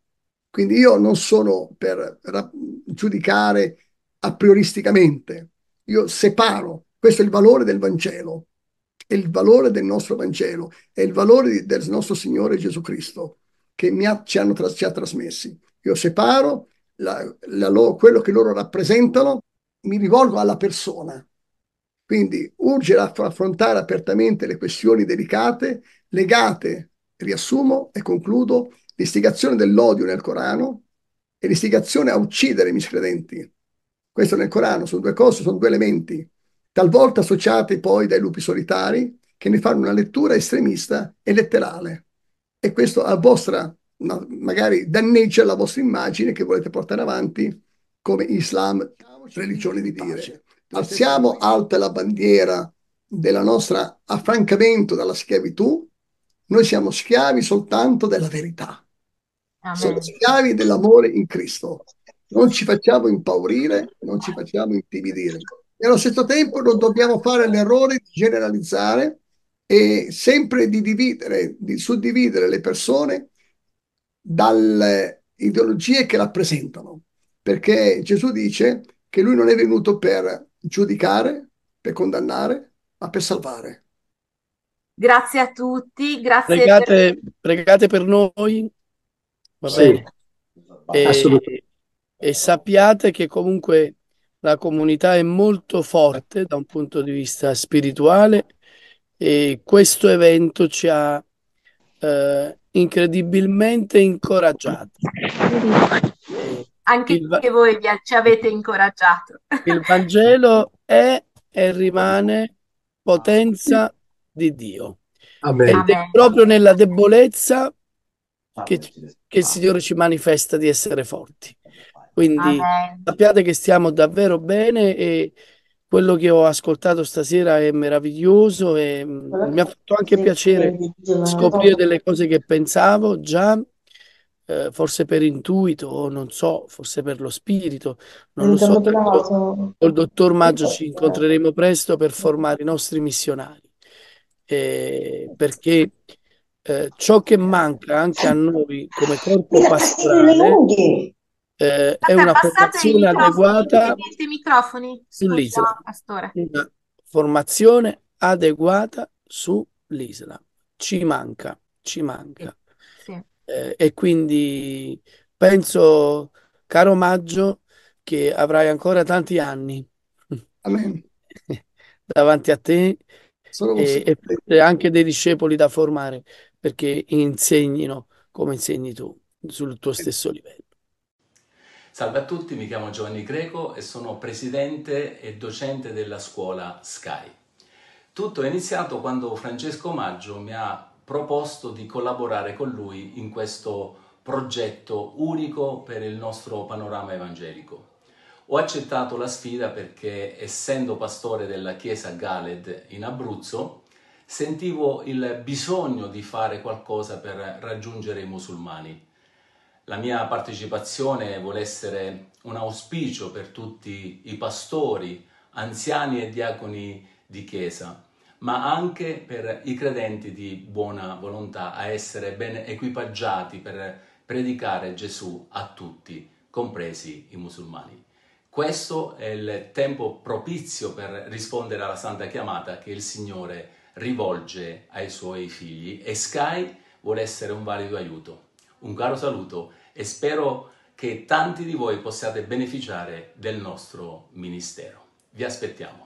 F: Quindi io non sono per ra- giudicare a prioristicamente, io separo. Questo è il valore del Vangelo, è il valore del nostro Vangelo, è il valore di, del nostro Signore Gesù Cristo che ha, ci, hanno, tra- ci ha trasmessi. Io separo la, la loro, quello che loro rappresentano, mi rivolgo alla persona, quindi urge affrontare apertamente le questioni delicate legate, riassumo e concludo, l'istigazione dell'odio nel Corano e l'istigazione a uccidere i miscredenti. Questo nel Corano sono due cose, sono due elementi, talvolta associati poi dai lupi solitari che ne fanno una lettura estremista e letterale. E questo a vostra, magari danneggia la vostra immagine che volete portare avanti come Islam, religione di dire. Alziamo alta la bandiera del nostro affrancamento dalla schiavitù. Noi siamo schiavi soltanto della verità.
C: Amen.
A: Siamo
F: schiavi dell'amore in Cristo. Non ci facciamo impaurire, non ci facciamo intimidire. E allo stesso tempo non dobbiamo fare l'errore di generalizzare e sempre di dividere, di suddividere le persone dalle ideologie che rappresentano. Perché Gesù dice che lui non è venuto per giudicare, per condannare, ma per salvare.
A: Grazie a tutti, grazie. Pregate
B: per, pregate per noi.
F: Sì,
A: e,
B: e sappiate che comunque la comunità è molto forte da un punto di vista spirituale e questo evento ci ha eh, incredibilmente incoraggiato.
A: E anche il, voi vi, ci avete incoraggiato.
B: Il Vangelo è e rimane potenza di Dio. Amen. Ed è proprio nella debolezza che, che, il Signore ci manifesta di essere forti. Quindi Amen. sappiate che stiamo davvero bene e quello che ho ascoltato stasera è meraviglioso e mm, mi ha fatto anche piacere scoprire delle cose che pensavo già eh, forse per intuito o non so, forse per lo spirito, non lo so.
C: Tanto,
B: col dottor Maggio ci incontreremo presto per formare i nostri missionari, eh, perché eh, ciò che manca anche a noi come corpo pastorale eh, è una formazione adeguata
A: sull'Islam,
B: una formazione adeguata sull'isola. Ci manca, ci manca. Eh, e quindi penso, caro Maggio, che avrai ancora tanti anni Amen. davanti a te e, e, anche dei discepoli da formare perché insegnino come insegni tu sul tuo stesso livello.
G: Salve a tutti, mi chiamo Giovanni Greco e sono presidente e docente della scuola Sky. Tutto è iniziato quando Francesco Maggio mi ha proposto di collaborare con lui in questo progetto unico per il nostro panorama evangelico. Ho accettato la sfida perché, essendo pastore della chiesa Galed in Abruzzo, sentivo il bisogno di fare qualcosa per raggiungere i musulmani. La mia partecipazione vuole essere un auspicio per tutti i pastori, anziani e diaconi di chiesa, ma anche per i credenti di buona volontà a essere ben equipaggiati per predicare Gesù a tutti, compresi i musulmani. Questo è il tempo propizio per rispondere alla santa chiamata che il Signore rivolge ai suoi figli e Sky vuole essere un valido aiuto. Un caro saluto e spero che tanti di voi possiate beneficiare del nostro ministero. Vi aspettiamo.